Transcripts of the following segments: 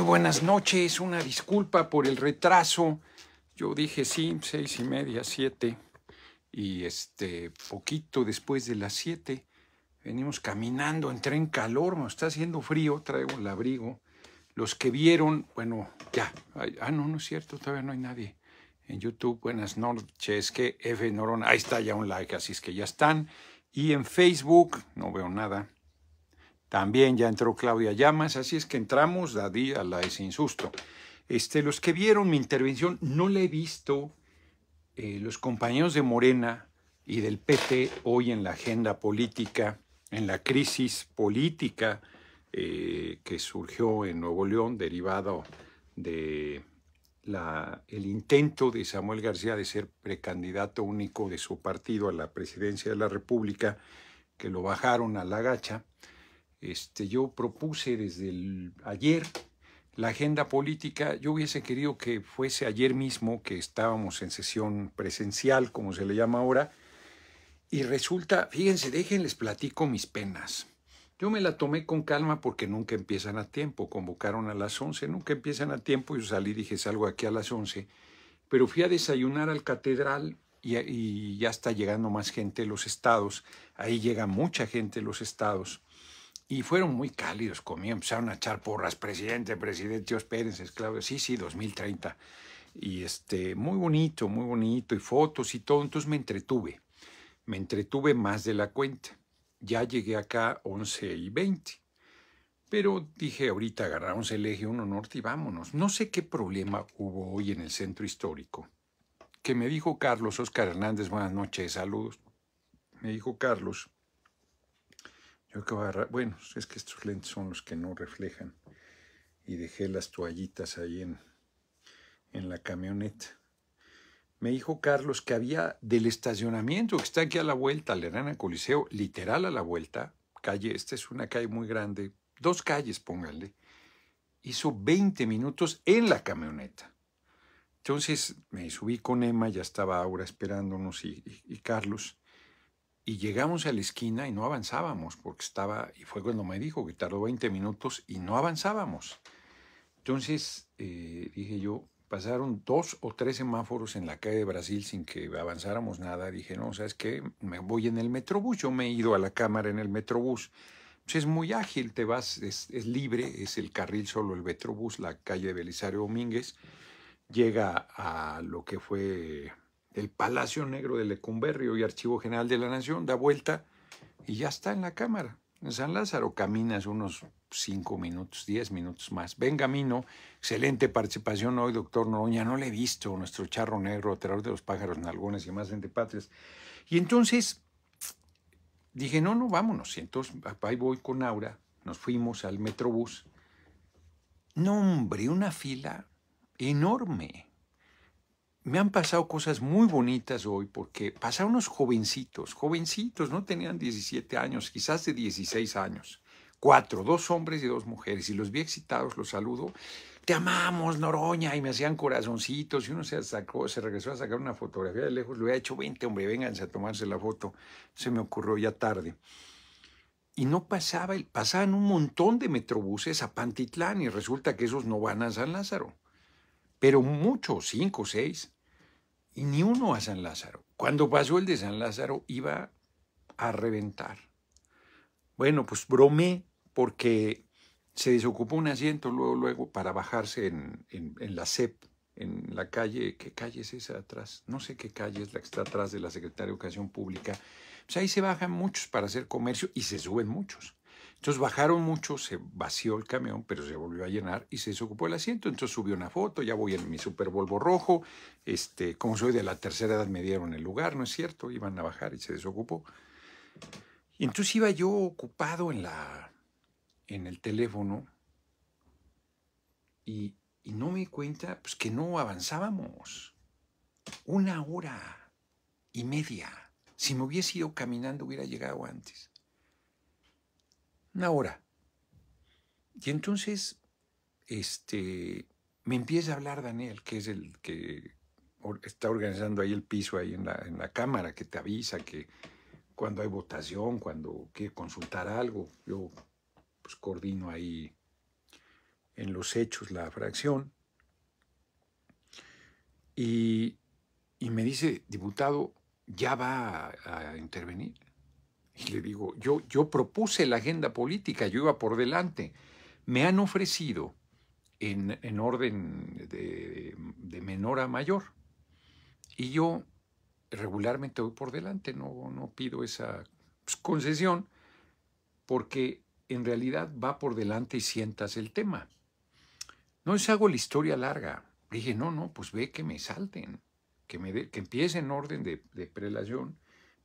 Muy buenas noches, una disculpa por el retraso. Yo dije sí, seis y media, siete. Y este, poquito después de las siete, venimos caminando, entré en calor, me está haciendo frío, traigo el abrigo. Los que vieron, bueno, ya. Ah, no, no es cierto, todavía no hay nadie. En YouTube, buenas noches, que F Norona, ahí está ya un like, así es que ya están. Y en Facebook, no veo nada. También ya entró Claudia Llamas, así es que entramos, Dadí a la es insusto. Este, los que vieron mi intervención, no le he visto. Eh, los compañeros de Morena y del PT hoy en la agenda política, en la crisis política eh, que surgió en Nuevo León derivado de el intento de Samuel García de ser precandidato único de su partido a la presidencia de la República, que lo bajaron a la gacha este, yo propuse desde ayer la agenda política. Yo hubiese querido que fuese ayer mismo, que estábamos en sesión presencial, como se le llama ahora, y resulta, fíjense, déjenles platico mis penas. Yo me la tomé con calma porque nunca empiezan a tiempo. Convocaron a las 11, nunca empiezan a tiempo. Yo salí, dije, salgo aquí a las 11. Pero fui a desayunar al catedral y, y ya está llegando más gente de los estados. Ahí llega mucha gente de los estados. Y fueron muy cálidos conmigo, empezaron a echar porras, presidente, presidente, Pérez, esclavos. sí, sí, 2030. Y este, muy bonito, muy bonito, y fotos y todo, entonces me entretuve, me entretuve más de la cuenta. Ya llegué acá 11 y 20, pero dije ahorita agarramos el eje 1 norte y vámonos. No sé qué problema hubo hoy en el centro histórico, que me dijo Carlos Oscar Hernández, buenas noches, saludos. Me dijo Carlos, yo bueno, es que estos lentes son los que no reflejan. Y dejé las toallitas ahí en, en la camioneta. Me dijo Carlos que había del estacionamiento que está aquí a la vuelta, al Arena Coliseo, literal a la vuelta, calle, esta es una calle muy grande, dos calles, pónganle, hizo 20 minutos en la camioneta. Entonces me subí con Emma, ya estaba Aura esperándonos y Carlos y llegamos a la esquina y no avanzábamos, porque estaba, y fue cuando me dijo que tardó 20 minutos y no avanzábamos. Entonces eh, dije yo, pasaron dos o tres semáforos en la calle de Brasil sin que avanzáramos nada. Dije, no, ¿sabes que Me voy en el Metrobús. Yo me he ido a la cámara en el Metrobús. Pues, es muy ágil, te vas, es, es, libre, es el carril solo el Metrobús, la calle de Belisario Domínguez. Llega a lo que fue el Palacio Negro de Lecumberri, y Archivo General de la Nación, da vuelta y ya está en la Cámara. En San Lázaro caminas unos cinco minutos, 10 minutos más. Mino, excelente participación hoy, doctor Noroña, no le he visto, nuestro charro negro, terror de los pájaros, nalgones y más patrias Y entonces dije, no, no, vámonos. Y entonces ahí voy con Aura, nos fuimos al Metrobús. No, hombre, una fila enorme me han pasado cosas muy bonitas hoy porque pasaron unos jovencitos, jovencitos, no tenían 17 años, quizás de 16 años. Cuatro, dos hombres y dos mujeres. Y los vi excitados, los saludo. Te amamos, Noroña. Y me hacían corazoncitos. Y uno se, sacó, se regresó a sacar una fotografía de lejos. Lo había hecho, 20, hombre, vénganse a tomarse la foto. Se me ocurrió ya tarde y no pasaba, pasaban un montón de metrobuses a Pantitlán y resulta que esos no van a San Lázaro pero muchos, cinco, seis, y ni uno a San Lázaro. Cuando pasó el de San Lázaro iba a reventar. Bueno, pues bromé porque se desocupó un asiento luego, luego para bajarse en, la CEP, en la calle, ¿qué calle es esa atrás? No sé qué calle es la que está atrás de la Secretaría de Educación Pública. Pues ahí se bajan muchos para hacer comercio y se suben muchos. Entonces bajaron mucho, se vació el camión, pero se volvió a llenar y se desocupó el asiento. Entonces subió una foto, ya voy en mi Super Volvo rojo. Este, como soy de la tercera edad, me dieron el lugar, ¿no es cierto? Iban a bajar y se desocupó. entonces iba yo ocupado en, la, en el teléfono y, no me di cuenta pues, que no avanzábamos. Una hora y media. Si me hubiese ido caminando, hubiera llegado antes una hora. Y entonces, este, me empieza a hablar Daniel, que es el que está organizando ahí el piso, ahí en la, cámara, que te avisa que cuando hay votación, cuando quiere consultar algo, yo pues coordino ahí en los hechos la fracción. Y, me dice, diputado, ¿ya va a intervenir? Y le digo, yo, yo propuse la agenda política, yo iba por delante. Me han ofrecido en, en orden de, de, menor a mayor. Y yo regularmente voy por delante, no, no pido esa pues, concesión, porque en realidad va por delante y sientas el tema. No es hago la historia larga. Dije, no, no, pues ve que me salten, que, me que empiece en orden de, de prelación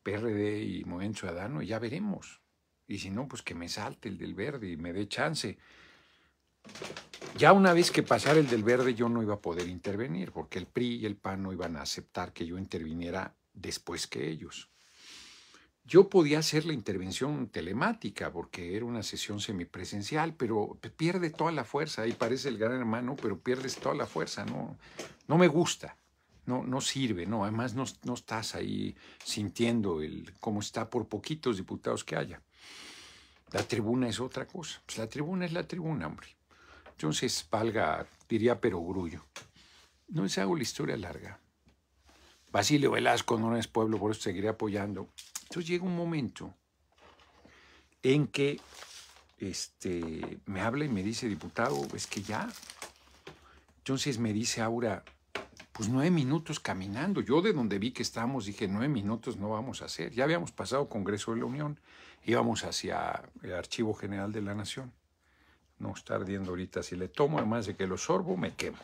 PRD y Movimiento Ciudadano y ya veremos. Y si no, pues que me salte el del verde y me dé chance. Ya una vez que pasara el del verde yo no iba a poder intervenir porque el PRI y el PAN no iban a aceptar que yo interviniera después que ellos. Yo podía hacer la intervención telemática porque era una sesión semipresencial, pero pierde toda la fuerza. Ahí parece el gran hermano, pero pierdes toda la fuerza. No, no me gusta no, no sirve, no, además no, estás ahí sintiendo el, cómo está por poquitos diputados que haya. La tribuna es otra cosa, pues la tribuna es la tribuna, hombre. Entonces, valga, diría pero grullo. No se hago la historia larga. Basilio Velasco no es pueblo, por eso seguiré apoyando. Entonces llega un momento en que este, me habla y me dice, diputado, es que ya. Entonces me dice Aura, pues nueve minutos caminando. Yo de donde vi que estábamos dije, nueve minutos no vamos a hacer. Ya habíamos pasado Congreso de la Unión, íbamos hacia el Archivo General de la Nación. No está ardiendo ahorita si le tomo, además de que lo sorbo, me quemo.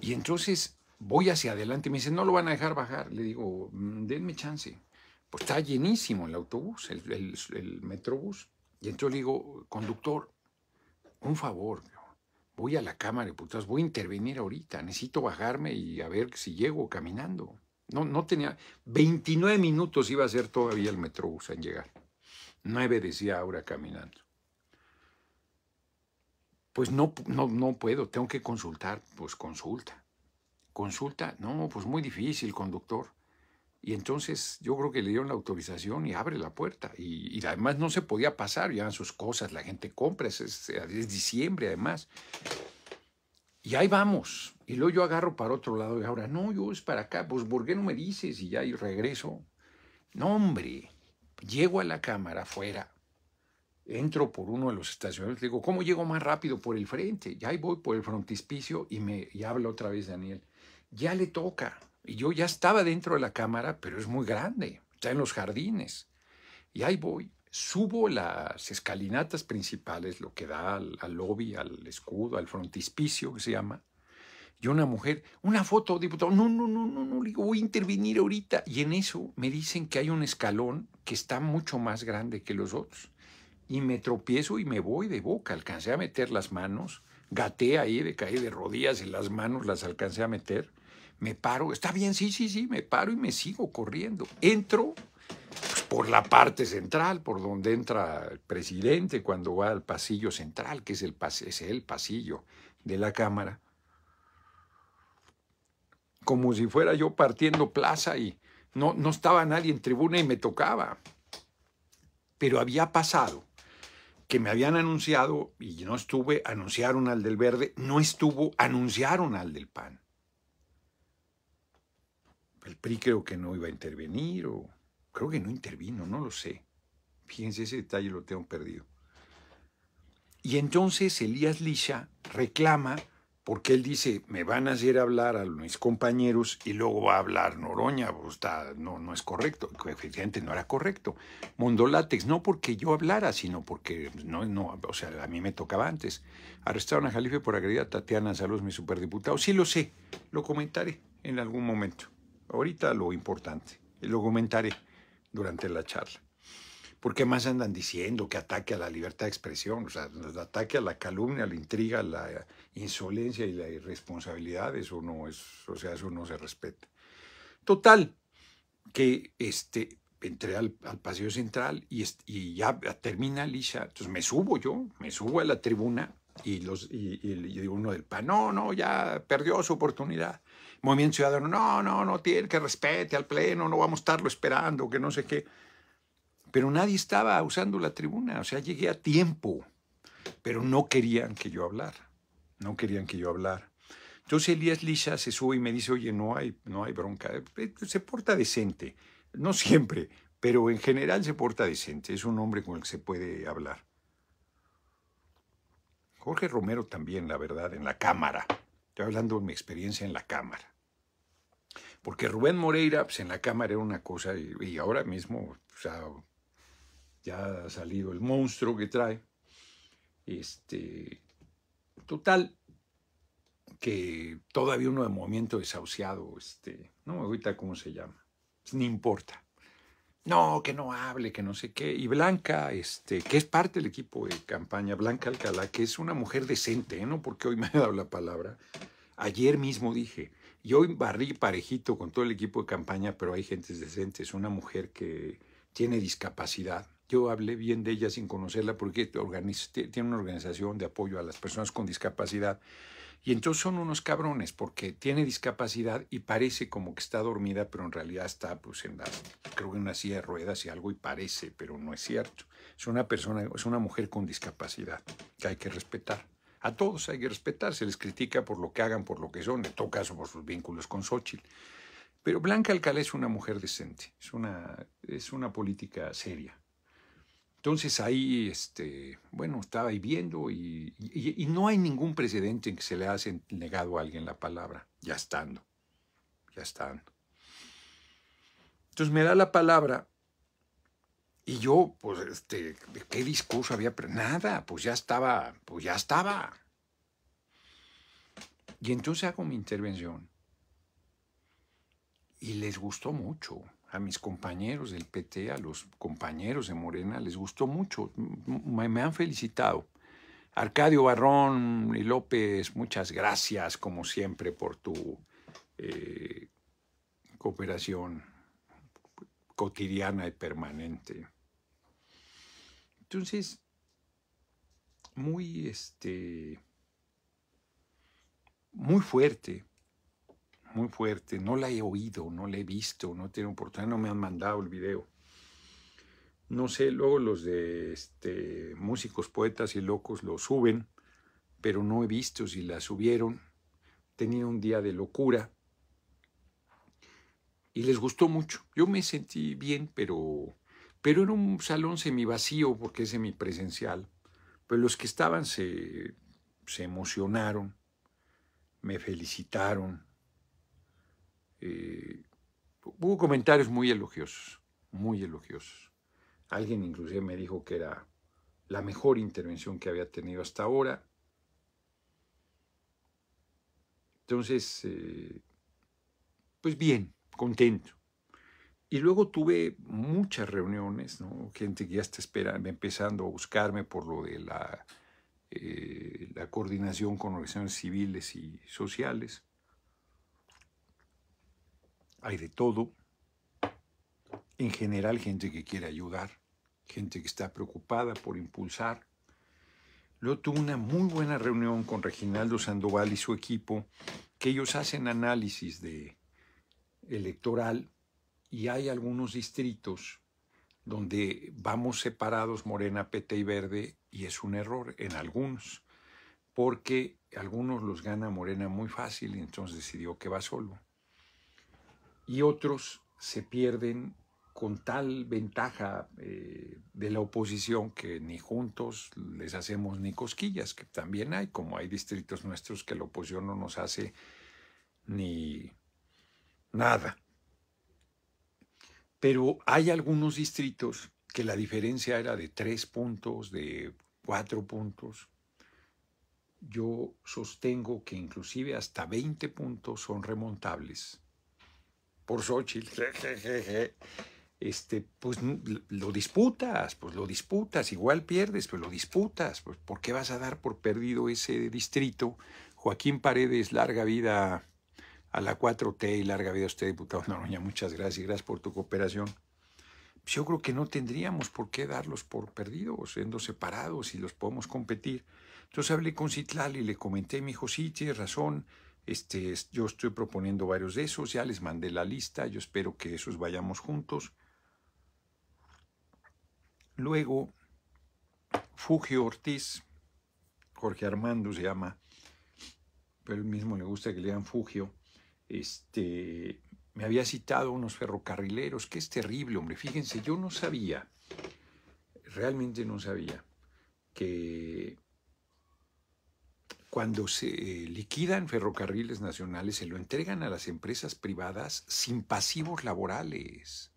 Y entonces voy hacia adelante y me dice, no lo van a dejar bajar. Le digo, mm, denme chance. Pues está llenísimo el autobús, el, el metrobús. Y entonces le digo, conductor, un favor, voy a la Cámara de Diputados, voy a intervenir ahorita, necesito bajarme y a ver si llego caminando. No, no tenía, 29 minutos iba a ser todavía el metrobús en llegar. 9 decía ahora caminando. Pues no, no, no puedo, tengo que consultar, pues consulta. Consulta, no, pues muy difícil, conductor. Y entonces yo creo que le dieron la autorización y abre la puerta. Y, además no se podía pasar, ya llevan sus cosas, la gente compra, es, diciembre además. Y ahí vamos. Y luego yo agarro para otro lado y ahora, no, yo es para acá, pues ¿por qué no me dices? Y ya y regreso. No, hombre, llego a la cámara afuera, entro por uno de los estacionamientos, digo, ¿cómo llego más rápido por el frente? Y ahí voy por el frontispicio y me y habla otra vez Daniel. Ya le toca y yo ya estaba dentro de la cámara, pero es muy grande, está en los jardines. Y ahí voy, subo las escalinatas principales, lo que da al, lobby, al escudo, al frontispicio que se llama. Y una mujer, una foto, diputado, no, no, no, no, no, digo, voy a intervenir ahorita. Y en eso me dicen que hay un escalón que está mucho más grande que los otros. Y me tropiezo y me voy de boca, alcancé a meter las manos, gaté ahí de caí de rodillas y las manos las alcancé a meter me paro, está bien, sí, sí, sí, me paro y me sigo corriendo. Entro pues, por la parte central, por donde entra el presidente cuando va al pasillo central, que es el, pasillo de la Cámara. Como si fuera yo partiendo plaza y no, no estaba nadie en tribuna y me tocaba. Pero había pasado que me habían anunciado y no estuve, anunciaron al del verde, no estuvo, anunciaron al del pan. El PRI creo que no iba a intervenir o creo que no intervino, no lo sé. Fíjense, ese detalle lo tengo perdido. Y entonces Elías Lisha reclama, porque él dice, me van a hacer hablar a mis compañeros y luego va a hablar Noroña, pues no, no es correcto. Efectivamente no era correcto. Mondolatex, no porque yo hablara, sino porque, no, no, o sea, a mí me tocaba antes. Arrestaron a Jalife por agredida Tatiana Salud, mi superdiputado. Sí lo sé, lo comentaré en algún momento. Ahorita lo importante, lo comentaré durante la charla. Porque más andan diciendo que ataque a la libertad de expresión, o sea, ataque a la calumnia, la intriga, la insolencia y la irresponsabilidad, eso no es, o sea, eso no se respeta. Total, que este, entré al, paseo central y, ya termina Lisa, entonces me subo yo, me subo a la tribuna y, los, y, y uno del PAN, no, no, ya perdió su oportunidad. Movimiento Ciudadano, no, no, no tiene que respete al Pleno, no vamos a estarlo esperando, que no sé qué. Pero nadie estaba usando la tribuna, o sea, llegué a tiempo, pero no querían que yo hablara, no querían que yo hablara. Entonces Elías Lisha se sube y me dice, oye, no hay, no hay bronca, eh, se porta decente, no siempre, pero en general se porta decente, es un hombre con el que se puede hablar. Jorge Romero también, la verdad, en la Cámara, Estoy hablando de mi experiencia en la Cámara. Porque Rubén Moreira, pues en la Cámara era una cosa, y, ahora mismo pues, ya ha salido el monstruo que trae. Este, total, que todavía uno de movimiento desahuciado, este, no me ahorita cómo se llama, pues, no importa no, que no hable, que no sé qué. Y Blanca, este, que es parte del equipo de campaña, Blanca Alcalá, que es una mujer decente, ¿eh? ¿no? Porque hoy me ha dado la palabra. Ayer mismo dije, yo barrí parejito con todo el equipo de campaña, pero hay gentes decentes. Una mujer que tiene discapacidad. Yo hablé bien de ella sin conocerla porque tiene una organización de apoyo a las personas con discapacidad y entonces son unos cabrones porque tiene discapacidad y parece como que está dormida, pero en realidad está, pues, en creo que en una silla de ruedas y algo y parece, pero no es cierto. Es una persona, es una mujer con discapacidad que hay que respetar. A todos hay que respetar, se les critica por lo que hagan, por lo que son, en todo caso por sus vínculos con Xochitl. Pero Blanca Alcalá es una mujer decente, es es una política seria. Entonces ahí, este, bueno, estaba ahí viendo y, no hay ningún precedente en que se le haya negado a alguien la palabra, ya estando, ya estando. Entonces me da la palabra y yo, pues, este, ¿qué discurso había? Nada, pues ya estaba, pues ya estaba. Y entonces hago mi intervención y les gustó mucho a mis compañeros del PT, a los compañeros de Morena, les gustó mucho, me, han felicitado. Arcadio Barrón y López, muchas gracias como siempre por tu eh, cooperación cotidiana y permanente. Entonces, muy, este, muy fuerte, muy fuerte. No la he oído, no la he visto, no tiene oportunidad, no me han mandado el video. No sé, luego los de este, músicos, poetas y locos lo suben, pero no he visto si la subieron. Tenía un día de locura y les gustó mucho. Yo me sentí bien, pero, pero era un salón semivacío porque es semipresencial. Pero los que estaban se, se emocionaron, me felicitaron, eh, hubo comentarios muy elogiosos, muy elogiosos. Alguien inclusive me dijo que era la mejor intervención que había tenido hasta ahora. Entonces, eh, pues bien, contento. Y luego tuve muchas reuniones, gente que ya está esperando, empezando a buscarme por lo de la, eh, la coordinación con organizaciones civiles y sociales hay de todo. En general, gente que quiere ayudar, gente que está preocupada por impulsar. Luego tuve una muy buena reunión con Reginaldo Sandoval y su equipo, que ellos hacen análisis de electoral y hay algunos distritos donde vamos separados Morena, PT y Verde y es un error en algunos, porque algunos los gana Morena muy fácil y entonces decidió que va solo y otros se pierden con tal ventaja eh, de la oposición que ni juntos les hacemos ni cosquillas, que también hay, como hay distritos nuestros que la oposición no nos hace ni nada. Pero hay algunos distritos que la diferencia era de tres puntos, de cuatro puntos. Yo sostengo que inclusive hasta 20 puntos son remontables por Xochitl, este, pues lo disputas, pues lo disputas, igual pierdes, pero lo disputas, pues ¿por qué vas a dar por perdido ese distrito? Joaquín Paredes, larga vida a la 4T y larga vida a usted, diputado Noroña, muchas gracias, gracias por tu cooperación. Pues, yo creo que no tendríamos por qué darlos por perdidos, siendo separados y los podemos competir. Entonces hablé con Citlal y le comenté, me dijo, sí, tienes razón, este, yo estoy proponiendo varios de esos, ya les mandé la lista, yo espero que esos vayamos juntos. Luego, Fugio Ortiz, Jorge Armando se llama, pero él mismo le gusta que le digan Fugio, este, me había citado unos ferrocarrileros, que es terrible, hombre, fíjense, yo no sabía, realmente no sabía que cuando se eh, liquidan ferrocarriles nacionales, se lo entregan a las empresas privadas sin pasivos laborales.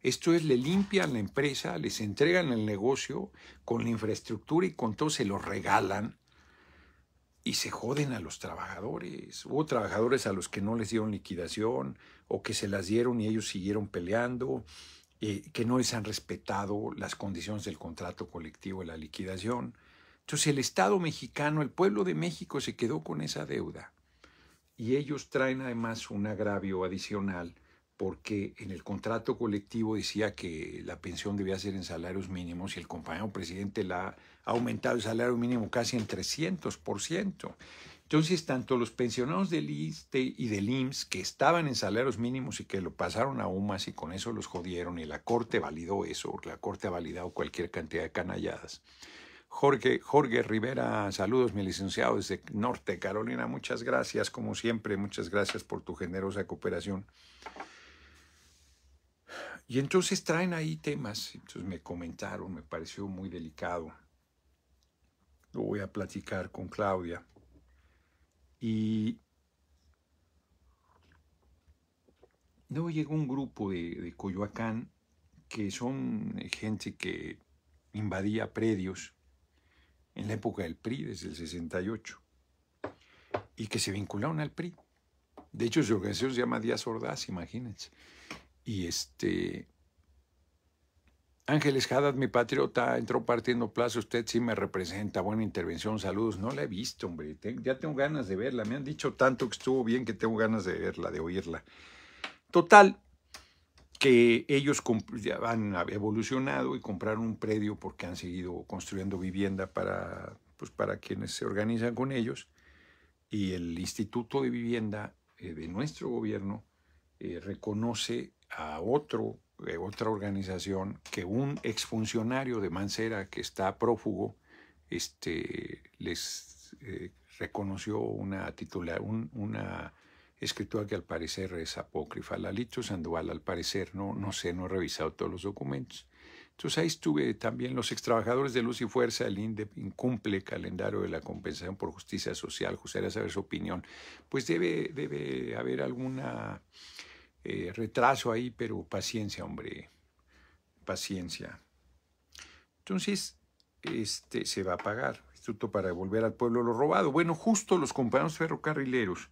Esto es, le limpian la empresa, les entregan el negocio con la infraestructura y con todo se lo regalan y se joden a los trabajadores. Hubo trabajadores a los que no les dieron liquidación o que se las dieron y ellos siguieron peleando, eh, que no les han respetado las condiciones del contrato colectivo de la liquidación. Entonces el Estado mexicano, el pueblo de México se quedó con esa deuda. Y ellos traen además un agravio adicional porque en el contrato colectivo decía que la pensión debía ser en salarios mínimos y el compañero presidente la ha aumentado el salario mínimo casi en 300%. Entonces, tanto los pensionados del ISTE y del IMSS que estaban en salarios mínimos y que lo pasaron a UMAS y con eso los jodieron y la Corte validó eso, la Corte ha validado cualquier cantidad de canalladas. Jorge, Jorge Rivera, saludos, mi licenciado desde Norte Carolina. Muchas gracias, como siempre, muchas gracias por tu generosa cooperación. Y entonces traen ahí temas, entonces me comentaron, me pareció muy delicado. Lo voy a platicar con Claudia. Y luego llegó un grupo de, de Coyoacán que son gente que invadía predios en la época del PRI, desde el 68, y que se vincularon al PRI. De hecho, su organización se llama Díaz Ordaz, imagínense. Y este. Ángeles Haddad, mi patriota, entró partiendo plaza, usted sí me representa, buena intervención, saludos. No la he visto, hombre, ya tengo ganas de verla, me han dicho tanto que estuvo bien que tengo ganas de verla, de oírla. Total, que ellos han evolucionado y compraron un predio porque han seguido construyendo vivienda para, pues, para quienes se organizan con ellos. Y el Instituto de Vivienda eh, de nuestro gobierno eh, reconoce a otro, eh, otra organización que un exfuncionario de Mancera que está prófugo este, les reconoció una titular, una escritura que al parecer es apócrifa. La Lito Sandoval, al parecer, no, no sé, no he revisado todos los documentos. Entonces ahí estuve también los extrabajadores de Luz y Fuerza, el INDEP incumple calendario de la compensación por justicia social, era saber su opinión. Pues debe, debe haber algún eh, retraso ahí, pero paciencia, hombre, paciencia. Entonces, este se va a pagar, Instituto para devolver al pueblo lo robado. Bueno, justo los compañeros ferrocarrileros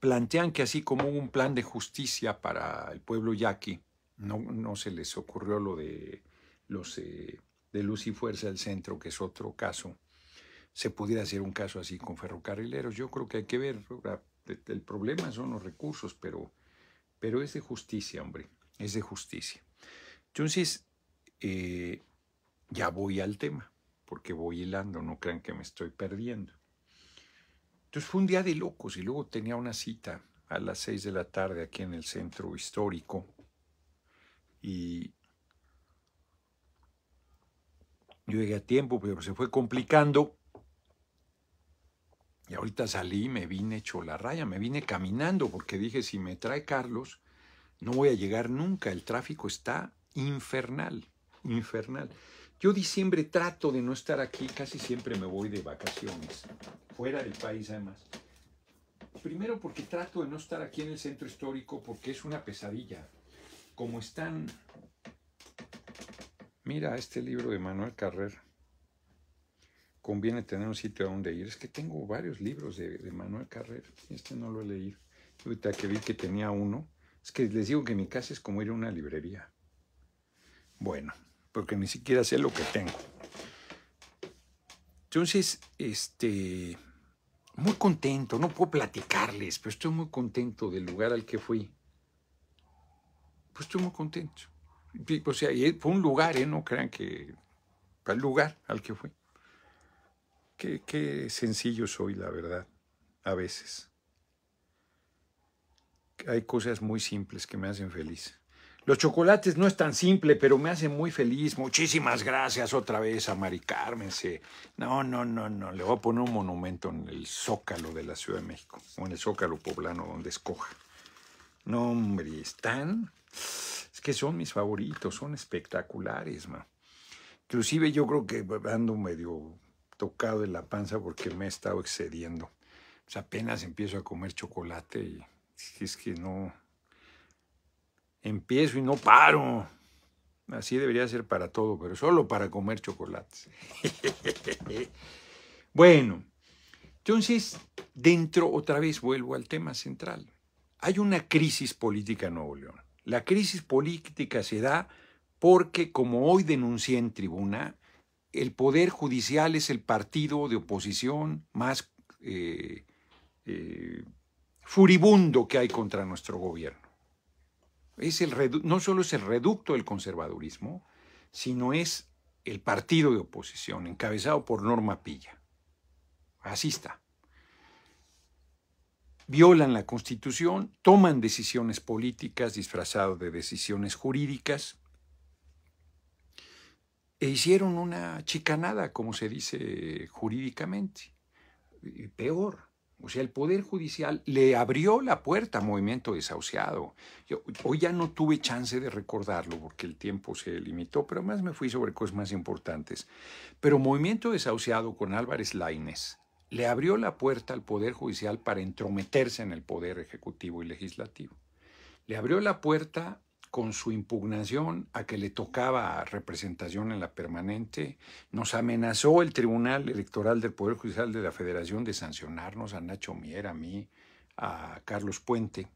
plantean que así como un plan de justicia para el pueblo yaqui, no, no se les ocurrió lo de los eh, de Luz y Fuerza del Centro, que es otro caso, se pudiera hacer un caso así con ferrocarrileros. Yo creo que hay que ver, el problema son los recursos, pero, pero es de justicia, hombre, es de justicia. Entonces, eh, ya voy al tema, porque voy hilando, no crean que me estoy perdiendo fue un día de locos y luego tenía una cita a las seis de la tarde aquí en el centro histórico y yo llegué a tiempo, pero se fue complicando. Y ahorita salí, me vine hecho la raya, me vine caminando porque dije, si me trae Carlos, no voy a llegar nunca, el tráfico está infernal, infernal. Yo diciembre trato de no estar aquí, casi siempre me voy de vacaciones, fuera del país además. Primero porque trato de no estar aquí en el centro histórico porque es una pesadilla. Como están... Mira este libro de Manuel Carrer. Conviene tener un sitio a donde ir. Es que tengo varios libros de, de Manuel Carrer. Este no lo he leído. Ahorita que vi que tenía uno. Es que les digo que mi casa es como ir a una librería. Bueno, porque ni siquiera sé lo que tengo. Entonces, este, muy contento, no puedo platicarles, pero estoy muy contento del lugar al que fui. Pues estoy muy contento. O sea, fue un lugar, ¿eh? No crean que fue el lugar al que fui. qué sencillo soy, la verdad, a veces. Hay cosas muy simples que me hacen feliz. Los chocolates no es tan simple, pero me hacen muy feliz. Muchísimas gracias otra vez a Mari Carmen. No, no, no, no. Le voy a poner un monumento en el Zócalo de la Ciudad de México, o en el Zócalo poblano, donde escoja. No, hombre, están. Es que son mis favoritos, son espectaculares, ma. Inclusive yo creo que ando medio tocado en la panza porque me he estado excediendo. Pues apenas empiezo a comer chocolate y es que no, empiezo y no paro. Así debería ser para todo, pero solo para comer chocolates. bueno, entonces, dentro otra vez vuelvo al tema central. Hay una crisis política en Nuevo León. La crisis política se da porque, como hoy denuncié en tribuna, el Poder Judicial es el partido de oposición más eh, eh, furibundo que hay contra nuestro gobierno el no solo es el reducto del conservadurismo, sino es el partido de oposición encabezado por Norma Pilla. Así Violan la Constitución, toman decisiones políticas disfrazadas de decisiones jurídicas e hicieron una chicanada, como se dice jurídicamente. Y peor, o sea, el Poder Judicial le abrió la puerta a Movimiento Desahuciado. hoy ya no tuve chance de recordarlo porque el tiempo se limitó, pero más me fui sobre cosas más importantes. Pero Movimiento Desahuciado con Álvarez Laines le abrió la puerta al Poder Judicial para entrometerse en el Poder Ejecutivo y Legislativo. Le abrió la puerta con su impugnación a que le tocaba representación en la permanente, nos amenazó el Tribunal Electoral del Poder Judicial de la Federación de sancionarnos a Nacho Mier, a mí, a Carlos Puente.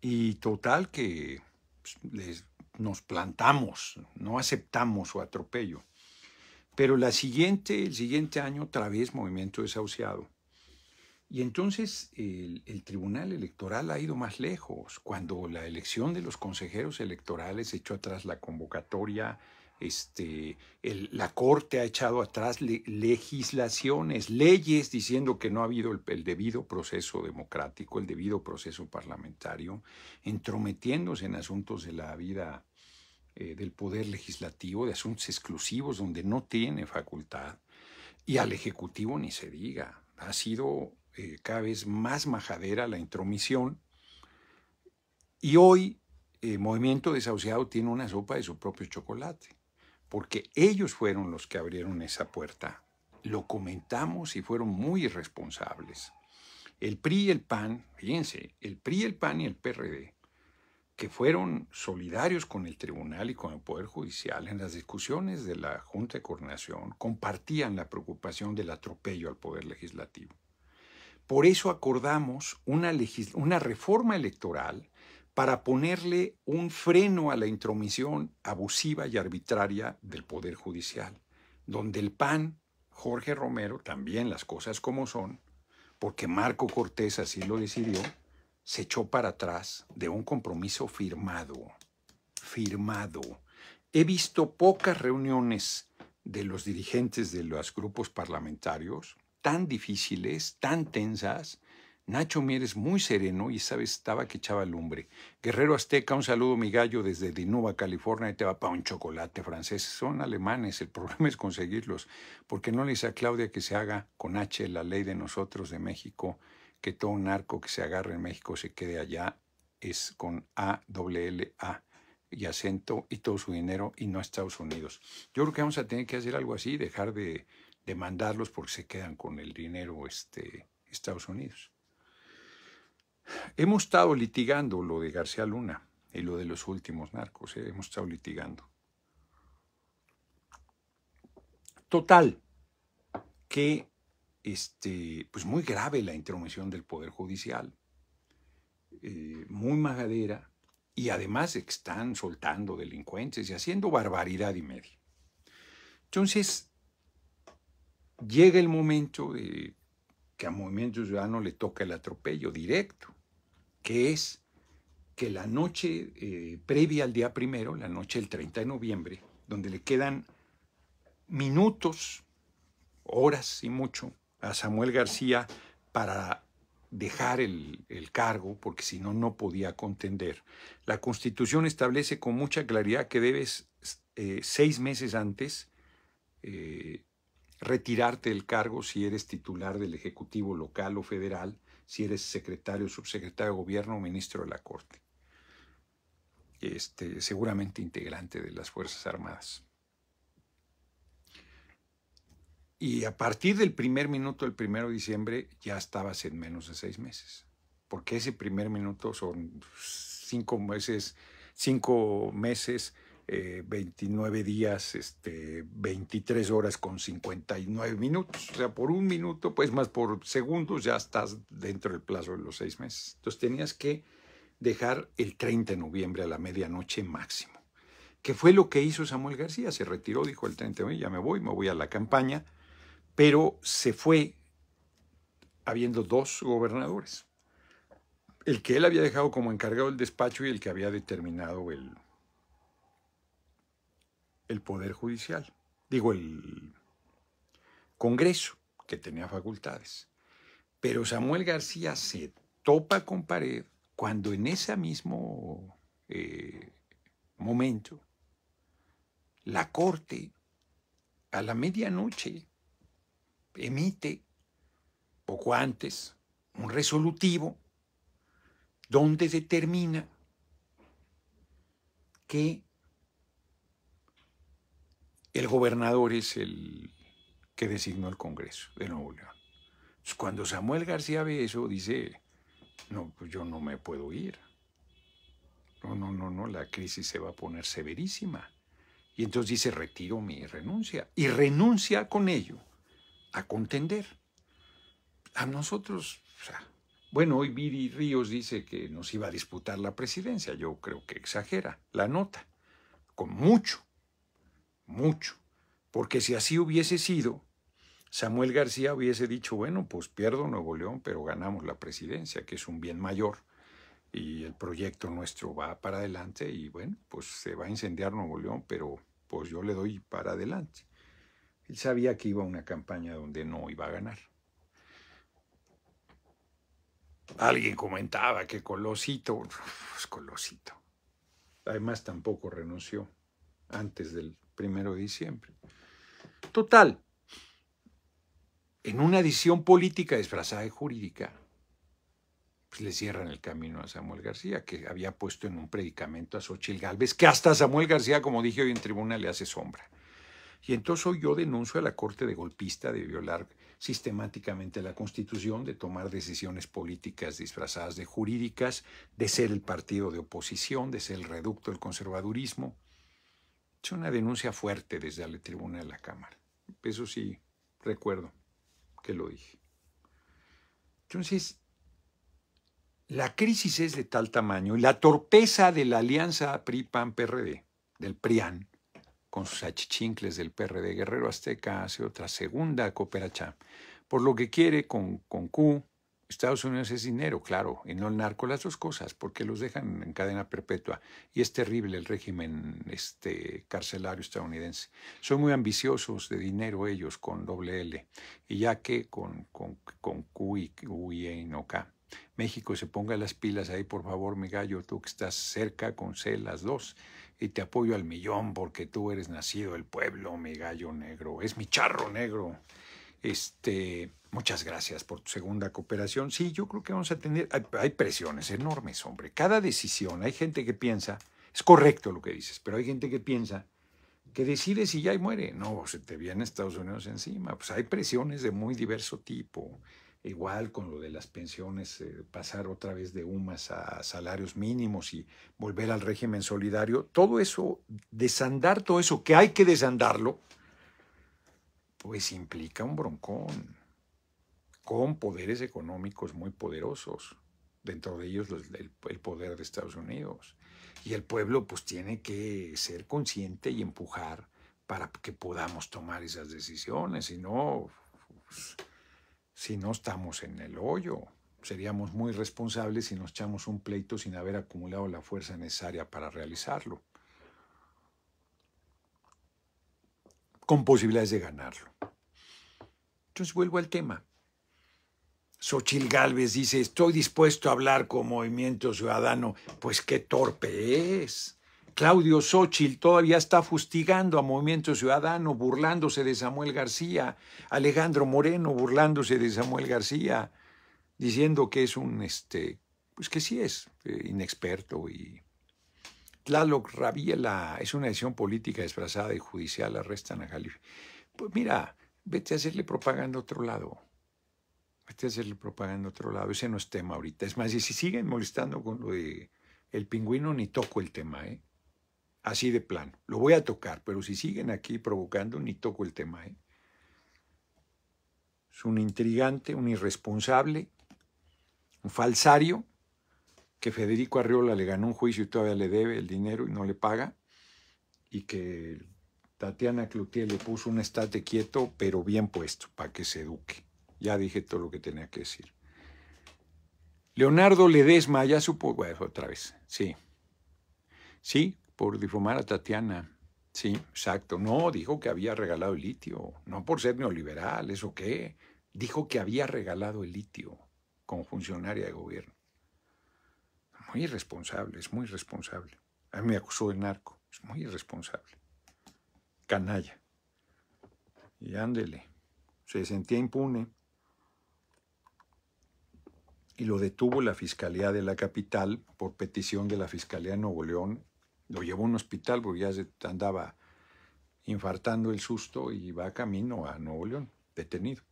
Y total que pues, nos plantamos, no aceptamos su atropello. Pero la siguiente, el siguiente año, otra vez Movimiento Desahuciado y entonces el, Tribunal Electoral ha ido más lejos. Cuando la elección de los consejeros electorales echó atrás la convocatoria, este, la Corte ha echado atrás legislaciones, leyes diciendo que no ha habido el, debido proceso democrático, el debido proceso parlamentario, entrometiéndose en asuntos de la vida eh, del poder legislativo, de asuntos exclusivos donde no tiene facultad, y al Ejecutivo ni se diga. Ha sido eh, cada vez más majadera la intromisión. Y hoy el eh, Movimiento Desahuciado tiene una sopa de su propio chocolate, porque ellos fueron los que abrieron esa puerta. Lo comentamos y fueron muy irresponsables. El PRI y el PAN, fíjense, el PRI, el PAN y el PRD, que fueron solidarios con el tribunal y con el Poder Judicial en las discusiones de la Junta de Coordinación, compartían la preocupación del atropello al Poder Legislativo. Por eso acordamos una, reforma electoral para ponerle un freno a la intromisión abusiva y arbitraria del Poder Judicial, donde el PAN, Jorge Romero, también las cosas como son, porque Marco Cortés así lo decidió, se echó para atrás de un compromiso firmado, firmado. He visto pocas reuniones de los dirigentes de los grupos parlamentarios tan difíciles, tan tensas. Nacho Mieres muy sereno y sabes, estaba que echaba lumbre. Guerrero Azteca, un saludo mi gallo desde Dinuba, California, y te va para un chocolate francés. Son alemanes, el problema es conseguirlos. porque no le dice a Claudia que se haga con H la ley de nosotros de México, que todo un arco que se agarre en México se quede allá? Es con A, doble L, A y acento y todo su dinero y no a Estados Unidos. Yo creo que vamos a tener que hacer algo así, dejar de demandarlos porque se quedan con el dinero este, Estados Unidos. Hemos estado litigando lo de García Luna y lo de los últimos narcos, ¿eh? hemos estado litigando. Total, que este, pues muy grave la intervención del Poder Judicial, eh, muy magadera, y además están soltando delincuentes y haciendo barbaridad y media. Entonces, llega el momento que a Movimiento Ciudadano le toca el atropello directo, que es que la noche eh, previa al día primero, la noche del 30 de noviembre, donde le quedan minutos, horas y mucho a Samuel García para dejar el, cargo, porque si no, no podía contender. La Constitución establece con mucha claridad que debes eh, seis meses antes eh, retirarte del cargo si eres titular del Ejecutivo local o federal, si eres secretario, subsecretario de gobierno o ministro de la Corte. Este, seguramente integrante de las Fuerzas Armadas. Y a partir del primer minuto del primero de diciembre ya estabas en menos de seis meses, porque ese primer minuto son cinco meses, cinco meses 29 eh, días, este, 23 horas con 59 minutos. O sea, por un minuto, pues más por segundos, ya estás dentro del plazo de los seis meses. Entonces tenías que dejar el 30 de noviembre a la medianoche máximo. que fue lo que hizo Samuel García? Se retiró, dijo el 30 de ya me voy, me voy a la campaña, pero se fue habiendo dos gobernadores. El que él había dejado como encargado del despacho y el que había determinado el, el Poder Judicial, digo, el Congreso, que tenía facultades. Pero Samuel García se topa con pared cuando en ese mismo eh, momento la Corte a la medianoche emite, poco antes, un resolutivo donde determina que el gobernador es el que designó el Congreso de Nuevo León. Pues, cuando Samuel García ve eso, dice, no, pues yo no me puedo ir. No, no, no, no, la crisis se va a poner severísima. Y entonces dice, retiro mi renuncia. Y renuncia con ello a contender. A nosotros, bueno, hoy Viri Ríos dice que nos iba a disputar la presidencia. Yo creo que exagera la nota, con mucho mucho, porque si así hubiese sido, Samuel García hubiese dicho, bueno, pues pierdo Nuevo León, pero ganamos la presidencia, que es un bien mayor, y el proyecto nuestro va para adelante, y bueno, pues se va a incendiar Nuevo León, pero pues yo le doy para adelante. Él sabía que iba a una campaña donde no iba a ganar. Alguien comentaba que Colosito, pues Colosito, además tampoco renunció antes del primero de diciembre. Total, en una edición política disfrazada de jurídica, pues le cierran el camino a Samuel García, que había puesto en un predicamento a Xochitl Gálvez, que hasta Samuel García, como dije hoy en tribuna, le hace sombra. Y entonces hoy yo denuncio a la Corte de Golpista de violar sistemáticamente la Constitución, de tomar decisiones políticas disfrazadas de jurídicas, de ser el partido de oposición, de ser el reducto del conservadurismo hecho una denuncia fuerte desde la tribuna de la Cámara. Eso sí, recuerdo que lo dije. Entonces, la crisis es de tal tamaño y la torpeza de la alianza PRI-PAN-PRD, del PRIAN, con sus achichincles del PRD Guerrero Azteca, hace otra segunda cooperacha, por lo que quiere con, con Q, Estados Unidos es dinero, claro, y no el narco, las dos cosas, porque los dejan en cadena perpetua. Y es terrible el régimen este, carcelario estadounidense. Son muy ambiciosos de dinero ellos con doble L, y ya que con, con, con Q y U y E no K. México se ponga las pilas ahí, por favor, mi gallo, tú que estás cerca con C, las dos, y te apoyo al millón porque tú eres nacido del pueblo, mi gallo negro, es mi charro negro. Este, muchas gracias por tu segunda cooperación. Sí, yo creo que vamos a tener, hay, presiones enormes, hombre. Cada decisión, hay gente que piensa, es correcto lo que dices, pero hay gente que piensa que decide si ya y muere. No, se te viene Estados Unidos encima. Pues hay presiones de muy diverso tipo. Igual con lo de las pensiones, eh, pasar otra vez de UMAS a salarios mínimos y volver al régimen solidario. Todo eso, desandar todo eso, que hay que desandarlo, pues implica un broncón, con poderes económicos muy poderosos, dentro de ellos pues, el, poder de Estados Unidos. Y el pueblo pues tiene que ser consciente y empujar para que podamos tomar esas decisiones, si no, pues, si no estamos en el hoyo. Seríamos muy responsables si nos echamos un pleito sin haber acumulado la fuerza necesaria para realizarlo. con posibilidades de ganarlo. Entonces vuelvo al tema. Xochil Gálvez dice, estoy dispuesto a hablar con Movimiento Ciudadano. Pues qué torpe es. Claudio Xochil todavía está fustigando a Movimiento Ciudadano, burlándose de Samuel García. Alejandro Moreno burlándose de Samuel García, diciendo que es un, este, pues que sí es, eh, inexperto y Tlaloc Rabiela es una decisión política disfrazada y judicial, arrestan a Jalif. Pues mira, vete a hacerle propaganda a otro lado. Vete a hacerle propaganda a otro lado. Ese no es tema ahorita. Es más, si siguen molestando con lo de el pingüino, ni toco el tema, ¿eh? Así de plano. Lo voy a tocar, pero si siguen aquí provocando, ni toco el tema, ¿eh? Es un intrigante, un irresponsable, un falsario que Federico Arriola le ganó un juicio y todavía le debe el dinero y no le paga, y que Tatiana Cloutier le puso un estate quieto, pero bien puesto, para que se eduque. Ya dije todo lo que tenía que decir. Leonardo Ledesma, ya supo, bueno, otra vez, sí. Sí, por difumar a Tatiana. Sí, exacto. No, dijo que había regalado el litio. No por ser neoliberal, ¿eso qué? Dijo que había regalado el litio con funcionaria de gobierno muy irresponsable, es muy responsable. A mí me acusó de narco, es muy irresponsable. Canalla. Y ándele, se sentía impune. Y lo detuvo la Fiscalía de la Capital por petición de la Fiscalía de Nuevo León. Lo llevó a un hospital porque ya andaba infartando el susto y va camino a Nuevo León, detenido.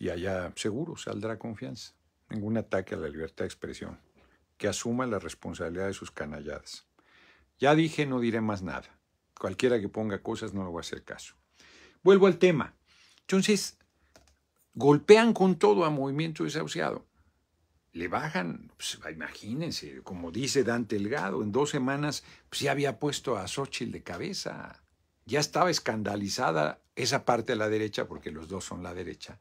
Y allá seguro saldrá confianza, ningún ataque a la libertad de expresión que asuma la responsabilidad de sus canalladas. Ya dije, no diré más nada. Cualquiera que ponga cosas no lo va a hacer caso. Vuelvo al tema. Entonces, golpean con todo a movimiento desahuciado. Le bajan, pues, imagínense, como dice Dante Delgado, en dos semanas se pues, había puesto a Xochitl de cabeza. Ya estaba escandalizada esa parte de la derecha, porque los dos son la derecha,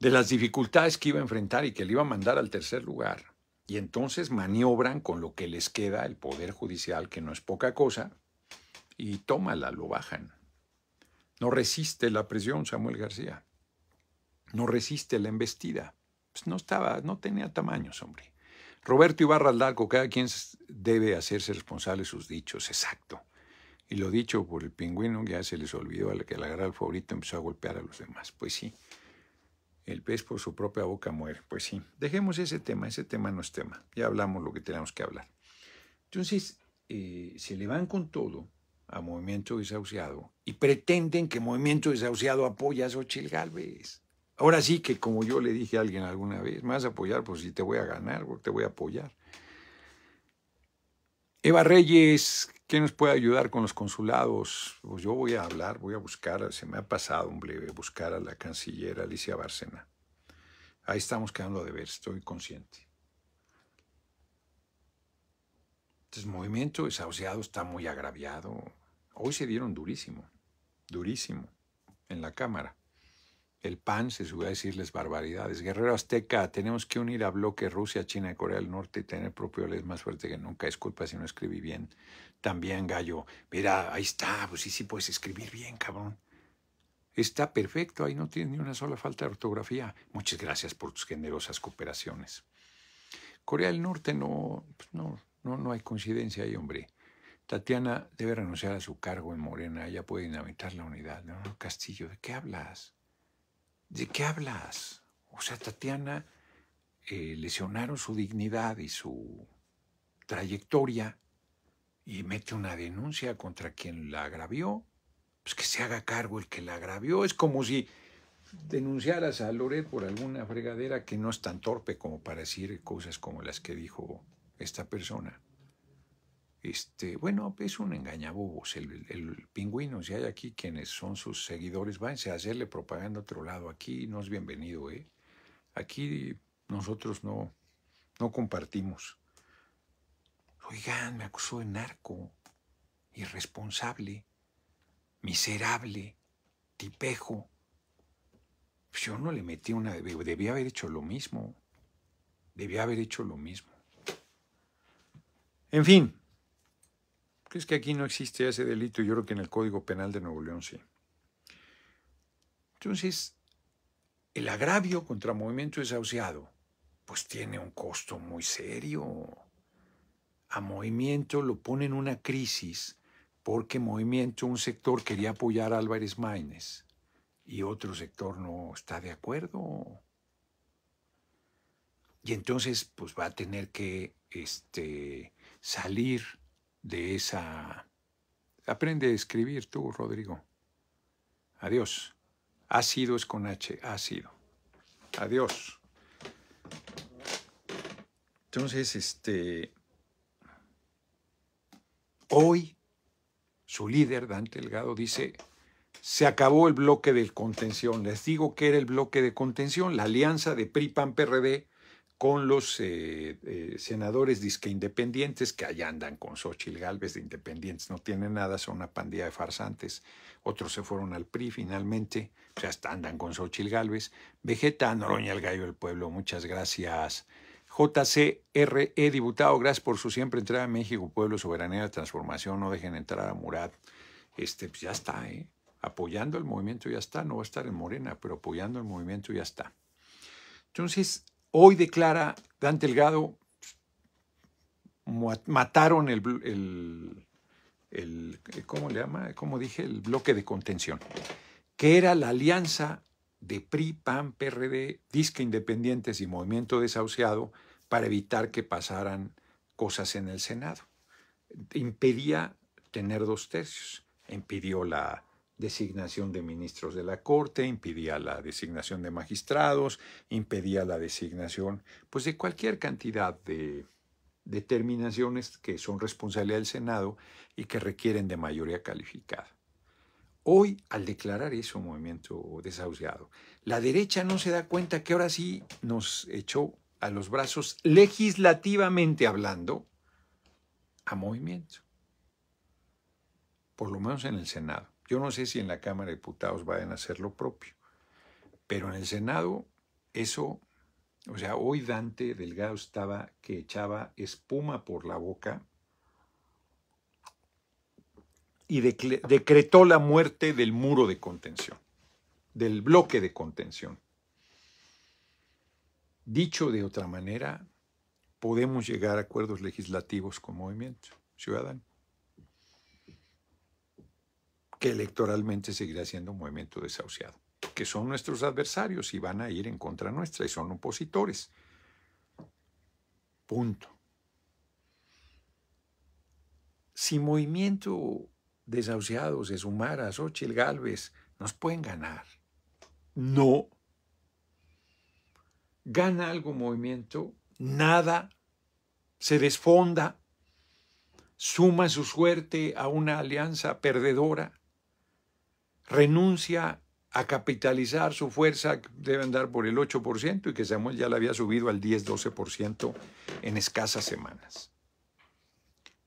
de las dificultades que iba a enfrentar y que le iba a mandar al tercer lugar. Y entonces maniobran con lo que les queda el Poder Judicial, que no es poca cosa, y tómala, lo bajan. No resiste la presión Samuel García. No resiste la embestida. Pues no estaba, no tenía tamaños, hombre. Roberto Ibarra Aldalco, cada quien debe hacerse responsable de sus dichos, exacto. Y lo dicho por el pingüino, ya se les olvidó al que la gran el favorito empezó a golpear a los demás. Pues sí. El pez por su propia boca muere. Pues sí, dejemos ese tema, ese tema no es tema. Ya hablamos lo que tenemos que hablar. Entonces, eh, se le van con todo a Movimiento Desahuciado y pretenden que Movimiento Desahuciado apoya a Xochitl Galvez. Ahora sí que, como yo le dije a alguien alguna vez, me vas a apoyar, pues si te voy a ganar, te voy a apoyar. Eva Reyes, ¿quién nos puede ayudar con los consulados? Pues yo voy a hablar, voy a buscar, se me ha pasado, un breve, buscar a la canciller Alicia Bárcena. Ahí estamos quedando de ver, estoy consciente. Entonces, este el movimiento desahuciado está muy agraviado. Hoy se dieron durísimo, durísimo, en la Cámara el PAN se subió a decirles barbaridades. Guerrero Azteca, tenemos que unir a bloque Rusia, China y Corea del Norte y tener propio es más fuerte que nunca. Es culpa si no escribí bien. También, Gallo. Mira, ahí está, pues sí, sí puedes escribir bien, cabrón. Está perfecto, ahí no tiene ni una sola falta de ortografía. Muchas gracias por tus generosas cooperaciones. Corea del Norte no, pues no, no, no hay coincidencia ahí, hombre. Tatiana debe renunciar a su cargo en Morena, ella puede dinamitar la unidad. No, Castillo, ¿de qué hablas? ¿De qué hablas? O sea, Tatiana eh, lesionaron su dignidad y su trayectoria y mete una denuncia contra quien la agravió. Pues que se haga cargo el que la agravió. Es como si denunciaras a Loret por alguna fregadera que no es tan torpe como para decir cosas como las que dijo esta persona. Este, bueno, es un engañabobos el, pingüino. Si hay aquí quienes son sus seguidores, váyanse a hacerle propaganda a otro lado. Aquí no es bienvenido, ¿eh? Aquí nosotros no, no compartimos. Oigan, me acusó de narco, irresponsable, miserable, tipejo. Pues yo no le metí una... Debía haber hecho lo mismo. Debía haber hecho lo mismo. En fin, es que aquí no existe ese delito yo creo que en el Código Penal de Nuevo León sí. Entonces, el agravio contra movimiento desahuciado, pues tiene un costo muy serio. A movimiento lo pone en una crisis porque movimiento, un sector quería apoyar a Álvarez Maínez y otro sector no está de acuerdo. Y entonces, pues va a tener que este, salir de esa... Aprende a escribir tú, Rodrigo. Adiós. Ha es con H, sido, Adiós. Entonces, este... Hoy, su líder, Dante Delgado, dice, se acabó el bloque de contención. Les digo que era el bloque de contención, la alianza de PRI-PAN-PRD con los eh, eh, senadores disque independientes que allá andan con Xochitl Galvez de independientes, no tienen nada, son una pandilla de farsantes. Otros se fueron al PRI finalmente, pues, ya hasta andan con Xochitl Galvez. Vegeta, Noroña, el gallo del pueblo, muchas gracias. JCRE, diputado, gracias por su siempre entrada a México, pueblo, soberanía, de transformación, no dejen entrar a Murat. Este, pues, ya está, ¿eh? apoyando el movimiento ya está, no va a estar en Morena, pero apoyando el movimiento ya está. Entonces, Hoy declara Dante Delgado, mataron el, le llama? dije? El bloque de contención, que era la alianza de PRI, PAN, PRD, Disque Independientes y Movimiento Desahuciado para evitar que pasaran cosas en el Senado. Impedía tener dos tercios, impidió la, designación de ministros de la Corte, impedía la designación de magistrados, impedía la designación pues, de cualquier cantidad de determinaciones que son responsabilidad del Senado y que requieren de mayoría calificada. Hoy, al declarar eso, movimiento desahuciado, la derecha no se da cuenta que ahora sí nos echó a los brazos, legislativamente hablando, a movimiento. Por lo menos en el Senado. Yo no sé si en la Cámara de Diputados vayan a hacer lo propio, pero en el Senado eso, o sea, hoy Dante Delgado estaba que echaba espuma por la boca y decretó la muerte del muro de contención, del bloque de contención. Dicho de otra manera, podemos llegar a acuerdos legislativos con movimiento ciudadano que electoralmente seguirá siendo un movimiento desahuciado, que son nuestros adversarios y van a ir en contra nuestra y son opositores. Punto. Si movimiento desahuciado se sumara a Xochitl Galvez, nos pueden ganar. No. Gana algo movimiento, nada, se desfonda, suma su suerte a una alianza perdedora renuncia a capitalizar su fuerza, debe andar por el 8% y que Samuel ya la había subido al 10-12% en escasas semanas.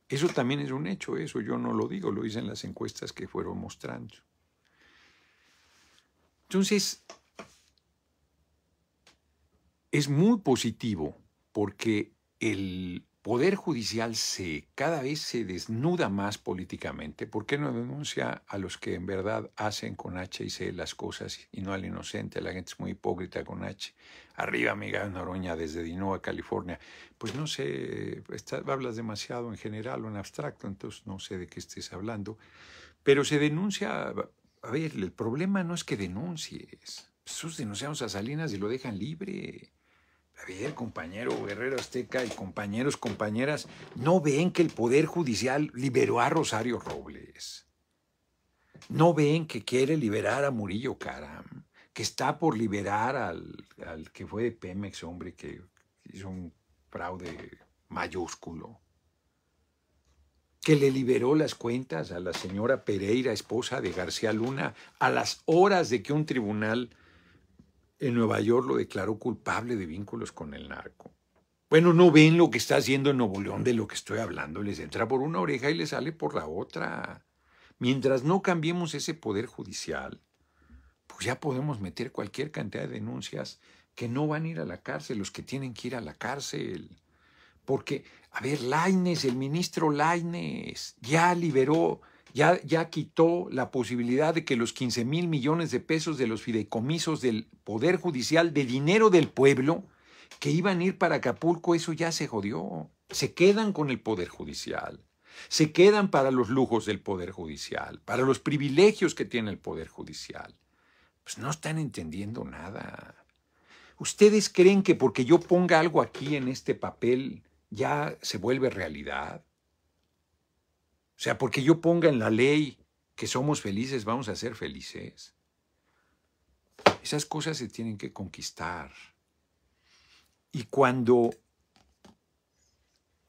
Eso también es un hecho, eso yo no lo digo, lo dicen las encuestas que fueron mostrando. Entonces, es muy positivo porque el Poder Judicial se cada vez se desnuda más políticamente. ¿Por qué no denuncia a los que en verdad hacen con H y C las cosas y no al inocente? La gente es muy hipócrita con H. Arriba, amiga Noroña, desde Dinoa, California. Pues no sé, hablas demasiado en general o en abstracto, entonces no sé de qué estés hablando. Pero se denuncia, a ver, el problema no es que denuncies. Sus denunciamos a Salinas y lo dejan libre. A ver, compañero Guerrero Azteca y compañeros, compañeras, ¿no ven que el Poder Judicial liberó a Rosario Robles? ¿No ven que quiere liberar a Murillo Caram? Que está por liberar al, al que fue de Pemex, hombre, que hizo un fraude mayúsculo. Que le liberó las cuentas a la señora Pereira, esposa de García Luna, a las horas de que un tribunal en Nueva York lo declaró culpable de vínculos con el narco. Bueno, no ven lo que está haciendo en Nuevo León de lo que estoy hablando. Les entra por una oreja y les sale por la otra. Mientras no cambiemos ese poder judicial, pues ya podemos meter cualquier cantidad de denuncias que no van a ir a la cárcel, los que tienen que ir a la cárcel. Porque, a ver, Laines, el ministro Laines, ya liberó ya, quitó la posibilidad de que los 15 mil millones de pesos de los fideicomisos del Poder Judicial, de dinero del pueblo, que iban a ir para Acapulco, eso ya se jodió. Se quedan con el Poder Judicial. Se quedan para los lujos del Poder Judicial, para los privilegios que tiene el Poder Judicial. Pues no están entendiendo nada. ¿Ustedes creen que porque yo ponga algo aquí en este papel ya se vuelve realidad? O sea, porque yo ponga en la ley que somos felices, vamos a ser felices. Esas cosas se tienen que conquistar. Y cuando,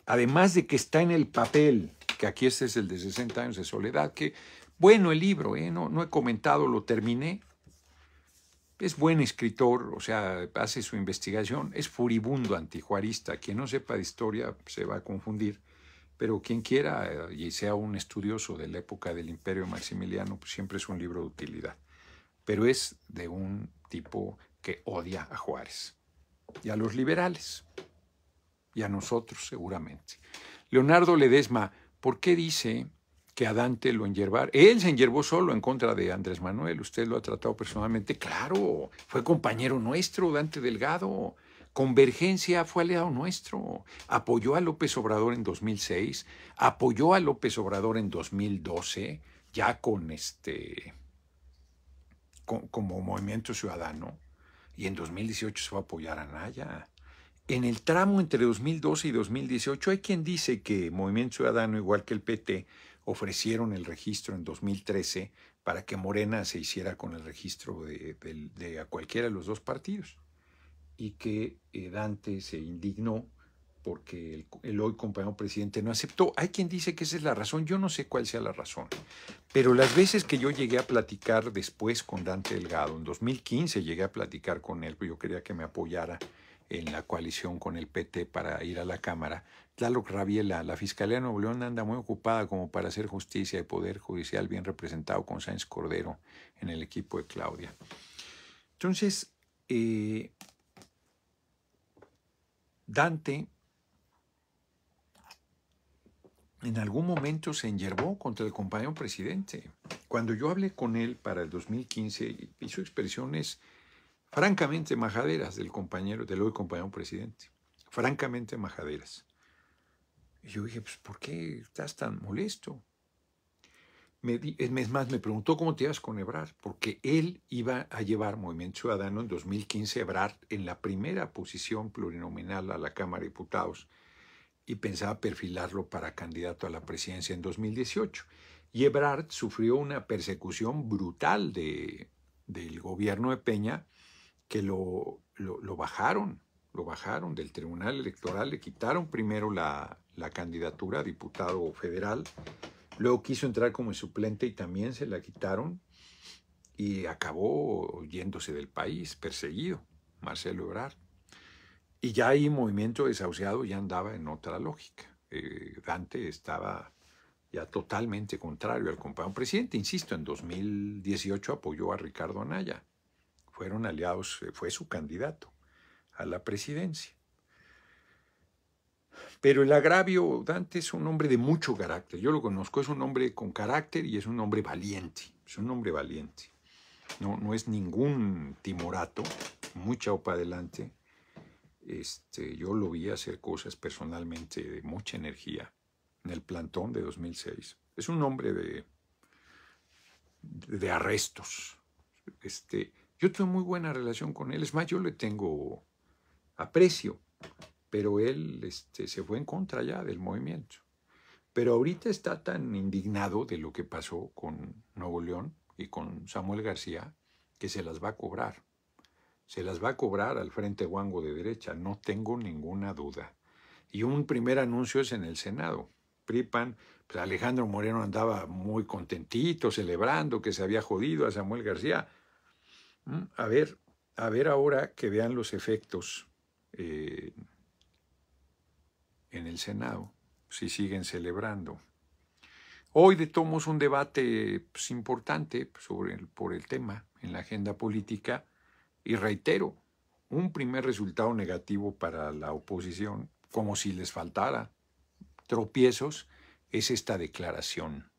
además de que está en el papel, que aquí este es el de 60 años de soledad, que bueno el libro, ¿eh? no, no he comentado, lo terminé. Es buen escritor, o sea, hace su investigación, es furibundo antijuarista. Quien no sepa de historia se va a confundir pero quien quiera eh, y sea un estudioso de la época del Imperio Maximiliano, pues siempre es un libro de utilidad. Pero es de un tipo que odia a Juárez y a los liberales y a nosotros seguramente. Leonardo Ledesma, ¿por qué dice que a Dante lo enyerbar? Él se enyerbó solo en contra de Andrés Manuel, usted lo ha tratado personalmente, claro, fue compañero nuestro, Dante Delgado, Convergencia fue aliado nuestro, apoyó a López Obrador en 2006, apoyó a López Obrador en 2012, ya con este, como Movimiento Ciudadano, y en 2018 se va a apoyar a Naya. En el tramo entre 2012 y 2018 hay quien dice que Movimiento Ciudadano, igual que el PT, ofrecieron el registro en 2013 para que Morena se hiciera con el registro de, cualquiera de los dos partidos y que eh, Dante se indignó porque el, hoy compañero presidente no aceptó. Hay quien dice que esa es la razón, yo no sé cuál sea la razón, pero las veces que yo llegué a platicar después con Dante Delgado, en 2015 llegué a platicar con él, porque yo quería que me apoyara en la coalición con el PT para ir a la Cámara. Tlaloc Rabiela, la Fiscalía de Nuevo León anda muy ocupada como para hacer justicia y poder judicial bien representado con Sáenz Cordero en el equipo de Claudia. Entonces, eh, Dante en algún momento se enyerbó contra el compañero presidente. Cuando yo hablé con él para el 2015, hizo expresiones francamente majaderas del compañero, del hoy compañero presidente. Francamente majaderas. Y yo dije, pues, ¿por qué estás tan molesto? me, es más, me preguntó cómo te ibas con Ebrard, porque él iba a llevar Movimiento Ciudadano en 2015 Ebrard en la primera posición plurinominal a la Cámara de Diputados y pensaba perfilarlo para candidato a la presidencia en 2018. Y Ebrard sufrió una persecución brutal de, del gobierno de Peña que lo, lo, bajaron, lo bajaron del Tribunal Electoral, le quitaron primero la, la candidatura a diputado federal Luego quiso entrar como suplente y también se la quitaron y acabó yéndose del país, perseguido, Marcelo Ebrard. Y ya ahí Movimiento Desahuciado ya andaba en otra lógica. Eh, Dante estaba ya totalmente contrario al compañero presidente. Insisto, en 2018 apoyó a Ricardo Anaya. Fueron aliados, eh, fue su candidato a la presidencia. Pero el agravio, Dante es un hombre de mucho carácter. Yo lo conozco, es un hombre con carácter y es un hombre valiente. Es un hombre valiente. No, no es ningún timorato, mucha opa para adelante. Este, yo lo vi hacer cosas personalmente de mucha energía en el plantón de 2006. Es un hombre de, de arrestos. Este, yo tengo muy buena relación con él. Es más, yo le tengo aprecio pero él este, se fue en contra ya del movimiento. Pero ahorita está tan indignado de lo que pasó con Nuevo León y con Samuel García que se las va a cobrar. Se las va a cobrar al Frente Huango de derecha, no tengo ninguna duda. Y un primer anuncio es en el Senado. PRIPAN, pues, Alejandro Moreno andaba muy contentito, celebrando que se había jodido a Samuel García. Mm, a ver, a ver ahora que vean los efectos eh, en el Senado, si siguen celebrando. Hoy tomos un debate pues, importante por el tema en la agenda política y reitero, un primer resultado negativo para la oposición, como si les faltara tropiezos, es esta declaración.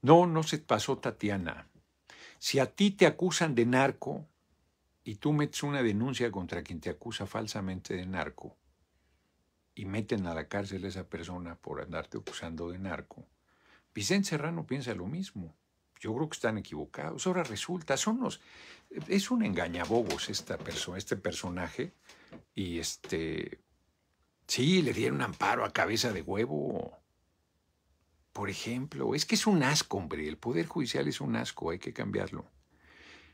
No, no se pasó Tatiana. Si a ti te acusan de narco y tú metes una denuncia contra quien te acusa falsamente de narco, y meten a la cárcel a esa persona por andarte acusando de narco, Vicente Serrano piensa lo mismo. Yo creo que están equivocados. Ahora resulta, son los, es un engañabobos esta persona, este personaje. Y este, sí, le dieron amparo a cabeza de huevo. Por ejemplo, es que es un asco, hombre. El Poder Judicial es un asco, hay que cambiarlo.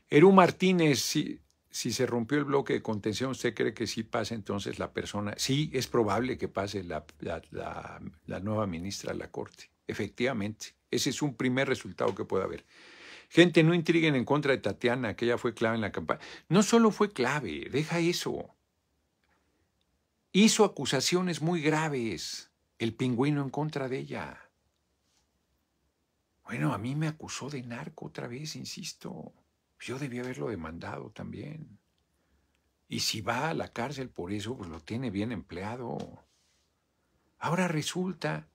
Eru Martínez, sí, si se rompió el bloque de contención, ¿usted cree que sí pasa entonces la persona? Sí, es probable que pase la, la, la nueva ministra a la Corte, efectivamente. Ese es un primer resultado que puede haber. Gente, no intriguen en contra de Tatiana, que ella fue clave en la campaña. No solo fue clave, deja eso. Hizo acusaciones muy graves el pingüino en contra de ella. Bueno, a mí me acusó de narco otra vez, insisto. Pues, yo debía haberlo demandado también. Y si va a la cárcel por eso, pues lo tiene bien empleado. Ahora resulta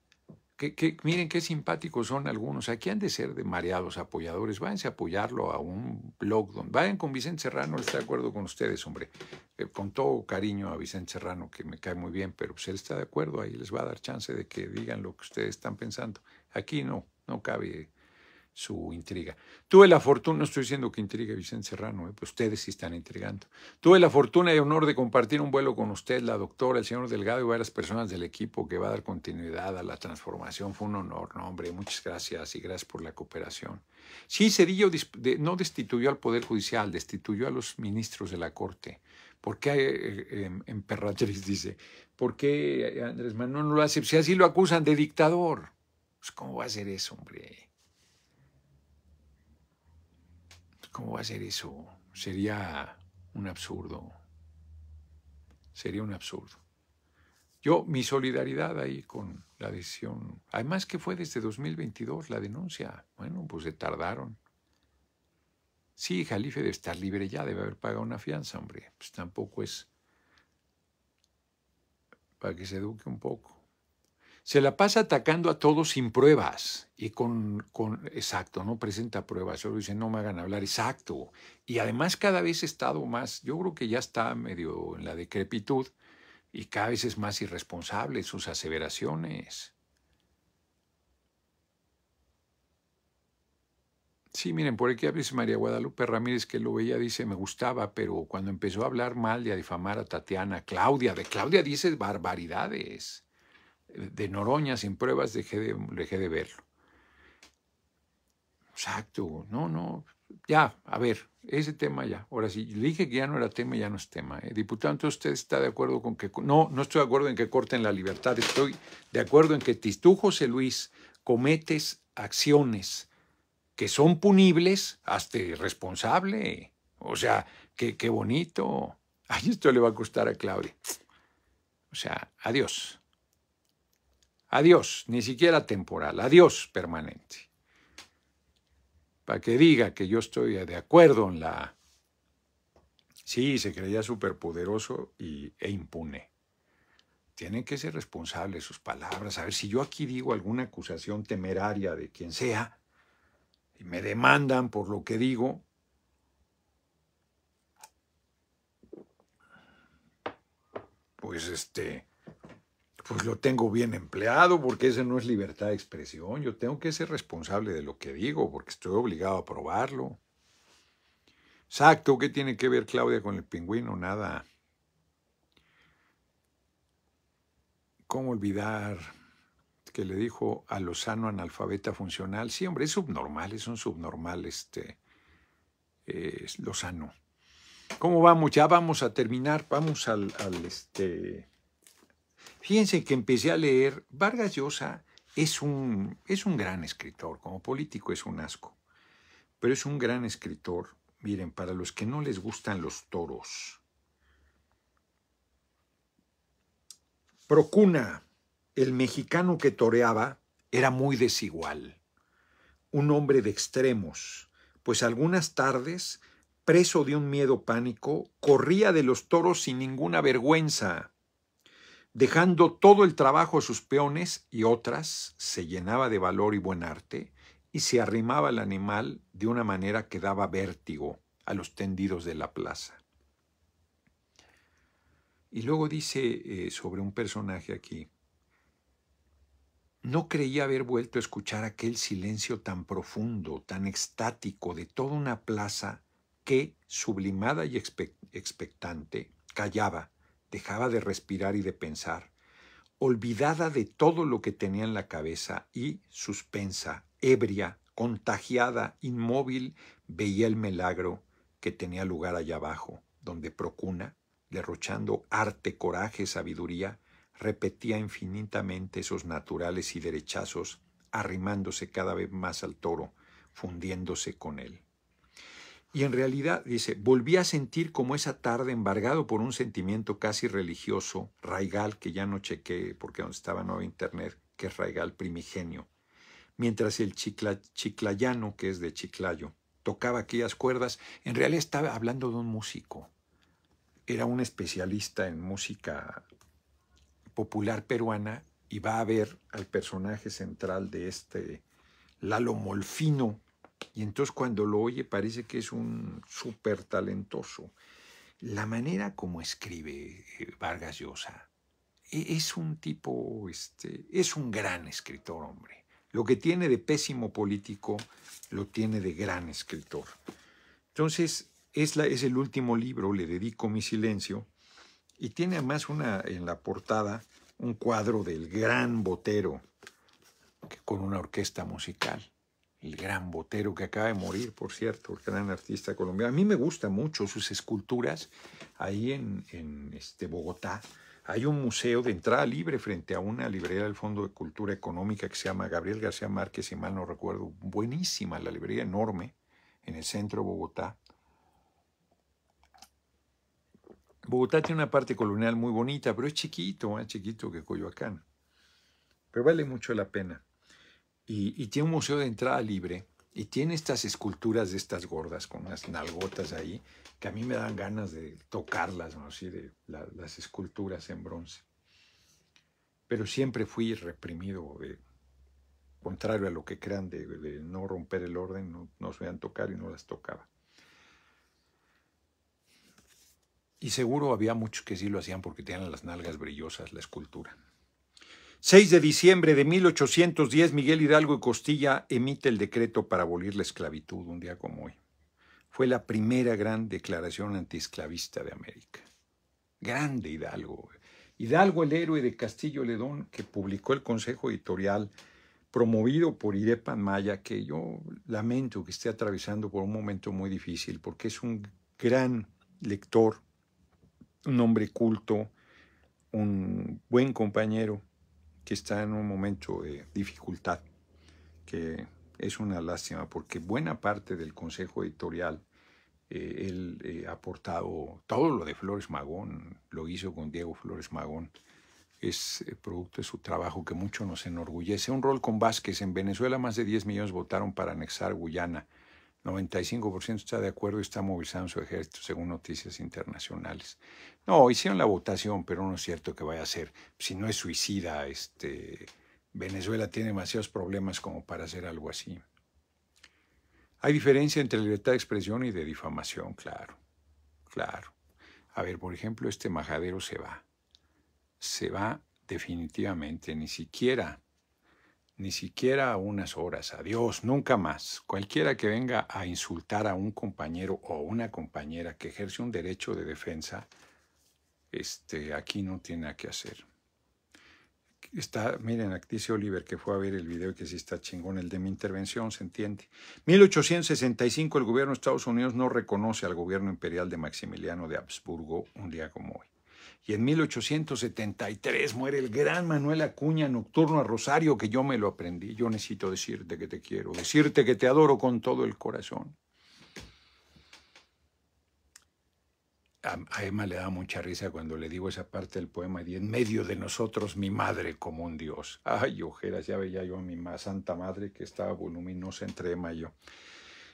que, miren qué simpáticos son algunos. Aquí han de ser de mareados apoyadores. Váyanse a apoyarlo a un blog. Donde, vayan con Vicente Serrano, está de acuerdo con ustedes, hombre. Eh, con todo cariño a Vicente Serrano, que me cae muy bien, pero pues él está de acuerdo, ahí les va a dar chance de que digan lo que ustedes están pensando. Aquí no, no cabe su intriga. Tuve la fortuna, no estoy diciendo que intrigue Vicente Serrano, ¿eh? pues ustedes sí están intrigando. Tuve la fortuna y honor de compartir un vuelo con usted, la doctora, el señor Delgado y varias personas del equipo que va a dar continuidad a la transformación. Fue un honor, no, hombre, muchas gracias y gracias por la cooperación. Sí, Cedillo no destituyó al Poder Judicial, destituyó a los ministros de la Corte. ¿Por qué en eh, em, dice? ¿Por qué eh, Andrés Manuel no lo hace? Si así lo acusan de dictador. Pues, ¿Cómo va a ser eso, hombre? ¿Cómo va a ser eso? Sería un absurdo. Sería un absurdo. Yo, mi solidaridad ahí con la decisión. Además que fue desde 2022 la denuncia. Bueno, pues se tardaron. Sí, Jalife debe estar libre ya, debe haber pagado una fianza, hombre. Pues tampoco es para que se eduque un poco se la pasa atacando a todos sin pruebas y con, con exacto, no presenta pruebas, solo dice no me hagan hablar, exacto. Y además cada vez ha estado más, yo creo que ya está medio en la decrepitud y cada vez es más irresponsable sus aseveraciones. Sí, miren, por aquí hables María Guadalupe Ramírez, que lo veía, dice, me gustaba, pero cuando empezó a hablar mal y a difamar a Tatiana, Claudia, de Claudia dice barbaridades de Noroña sin pruebas dejé de, de verlo. Exacto, no, no, ya, a ver, ese tema ya. Ahora sí, le dije que ya no era tema, ya no es tema. ¿eh? Diputado, usted está de acuerdo con que... No, no estoy de acuerdo en que corten la libertad, estoy de acuerdo en que tú, José Luis, cometes acciones que son punibles hasta responsable. O sea, qué, qué bonito. Ay, esto le va a costar a Claudia. O sea, adiós. Adiós, ni siquiera temporal, adiós permanente. Para que diga que yo estoy de acuerdo en la... Sí, se creía superpoderoso y, e impune. Tienen que ser responsables sus palabras. A ver, si yo aquí digo alguna acusación temeraria de quien sea y me demandan por lo que digo, pues este pues lo tengo bien empleado, porque esa no es libertad de expresión. Yo tengo que ser responsable de lo que digo, porque estoy obligado a probarlo. Exacto, ¿qué tiene que ver Claudia con el pingüino? Nada. ¿Cómo olvidar que le dijo a Lozano analfabeta funcional? Sí, hombre, es subnormal, es un subnormal este, eh, Lozano. ¿Cómo vamos? Ya vamos a terminar, vamos al, al este Fíjense que empecé a leer, Vargas Llosa es un, es un gran escritor, como político es un asco, pero es un gran escritor. Miren, para los que no les gustan los toros, Procuna, el mexicano que toreaba, era muy desigual, un hombre de extremos, pues algunas tardes, preso de un miedo pánico, corría de los toros sin ninguna vergüenza dejando todo el trabajo a sus peones y otras, se llenaba de valor y buen arte y se arrimaba al animal de una manera que daba vértigo a los tendidos de la plaza. Y luego dice eh, sobre un personaje aquí, no creía haber vuelto a escuchar aquel silencio tan profundo, tan estático de toda una plaza que, sublimada y expectante, callaba, dejaba de respirar y de pensar, olvidada de todo lo que tenía en la cabeza y, suspensa, ebria, contagiada, inmóvil, veía el milagro que tenía lugar allá abajo, donde Procuna, derrochando arte, coraje, sabiduría, repetía infinitamente esos naturales y derechazos, arrimándose cada vez más al toro, fundiéndose con él. Y en realidad, dice, volví a sentir como esa tarde embargado por un sentimiento casi religioso, raigal, que ya no chequé porque donde estaba no había internet, que es raigal primigenio. Mientras el chiclayano, que es de Chiclayo, tocaba aquellas cuerdas, en realidad estaba hablando de un músico. Era un especialista en música popular peruana y va a ver al personaje central de este Lalo Molfino, y entonces cuando lo oye parece que es un súper talentoso. La manera como escribe eh, Vargas Llosa e, es un tipo, este, es un gran escritor, hombre. Lo que tiene de pésimo político lo tiene de gran escritor. Entonces, es, la, es el último libro, le dedico mi silencio, y tiene además una, en la portada un cuadro del gran botero con una orquesta musical el gran Botero, que acaba de morir, por cierto, el gran artista colombiano. A mí me gustan mucho sus esculturas ahí en, este, Bogotá. Hay un museo de entrada libre frente a una librería del Fondo de Cultura Económica que se llama Gabriel García Márquez, si mal no recuerdo. Buenísima la librería, enorme, en el centro de Bogotá. Bogotá tiene una parte colonial muy bonita, pero es chiquito, más chiquito que Coyoacán. Pero vale mucho la pena y, tiene un museo de entrada libre y tiene estas esculturas de estas gordas con unas nalgotas ahí que a mí me dan ganas de tocarlas, ¿no? Así de las esculturas en bronce. Pero siempre fui reprimido, contrario a lo que crean de, no romper el orden, no, no se vean tocar y no las tocaba. Y seguro había muchos que sí lo hacían porque tenían las nalgas brillosas, la escultura. 6 de diciembre de 1810, Miguel Hidalgo y Costilla emite el decreto para abolir la esclavitud un día como hoy. Fue la primera gran declaración antiesclavista de América. Grande Hidalgo. Hidalgo, el héroe de Castillo Ledón, que publicó el Consejo Editorial promovido por Irepan Maya, que yo lamento que esté atravesando por un momento muy difícil, porque es un gran lector, un hombre culto, un buen compañero que está en un momento de dificultad, que es una lástima porque buena parte del consejo editorial, eh, él eh, ha aportado todo lo de Flores Magón, lo hizo con Diego Flores Magón, es eh, producto de su trabajo que mucho nos enorgullece. Un rol con Vázquez en Venezuela, más de 10 millones votaron para anexar Guyana. 95% está de acuerdo y está movilizando su ejército, según noticias internacionales. No, hicieron la votación, pero no es cierto que vaya a ser. Si no es suicida, este, Venezuela tiene demasiados problemas como para hacer algo así. Hay diferencia entre libertad de expresión y de difamación, claro, claro. A ver, por ejemplo, este majadero se va. Se va definitivamente, ni siquiera ni siquiera a unas horas, adiós, nunca más. Cualquiera que venga a insultar a un compañero o una compañera que ejerce un derecho de defensa, este, aquí no tiene nada que hacer. Está, miren, aquí Oliver que fue a ver el video y que sí está chingón, el de mi intervención, se entiende. 1865 el gobierno de Estados Unidos no reconoce al gobierno imperial de Maximiliano de Habsburgo un día como hoy y en 1873 muere el gran Manuel Acuña Nocturno a Rosario, que yo me lo aprendí. Yo necesito decirte que te quiero, decirte que te adoro con todo el corazón. A, Emma le da mucha risa cuando le digo esa parte del poema y en medio de nosotros mi madre como un dios. Ay, ojeras, ya veía yo a mi santa madre que estaba voluminosa entre Emma y yo.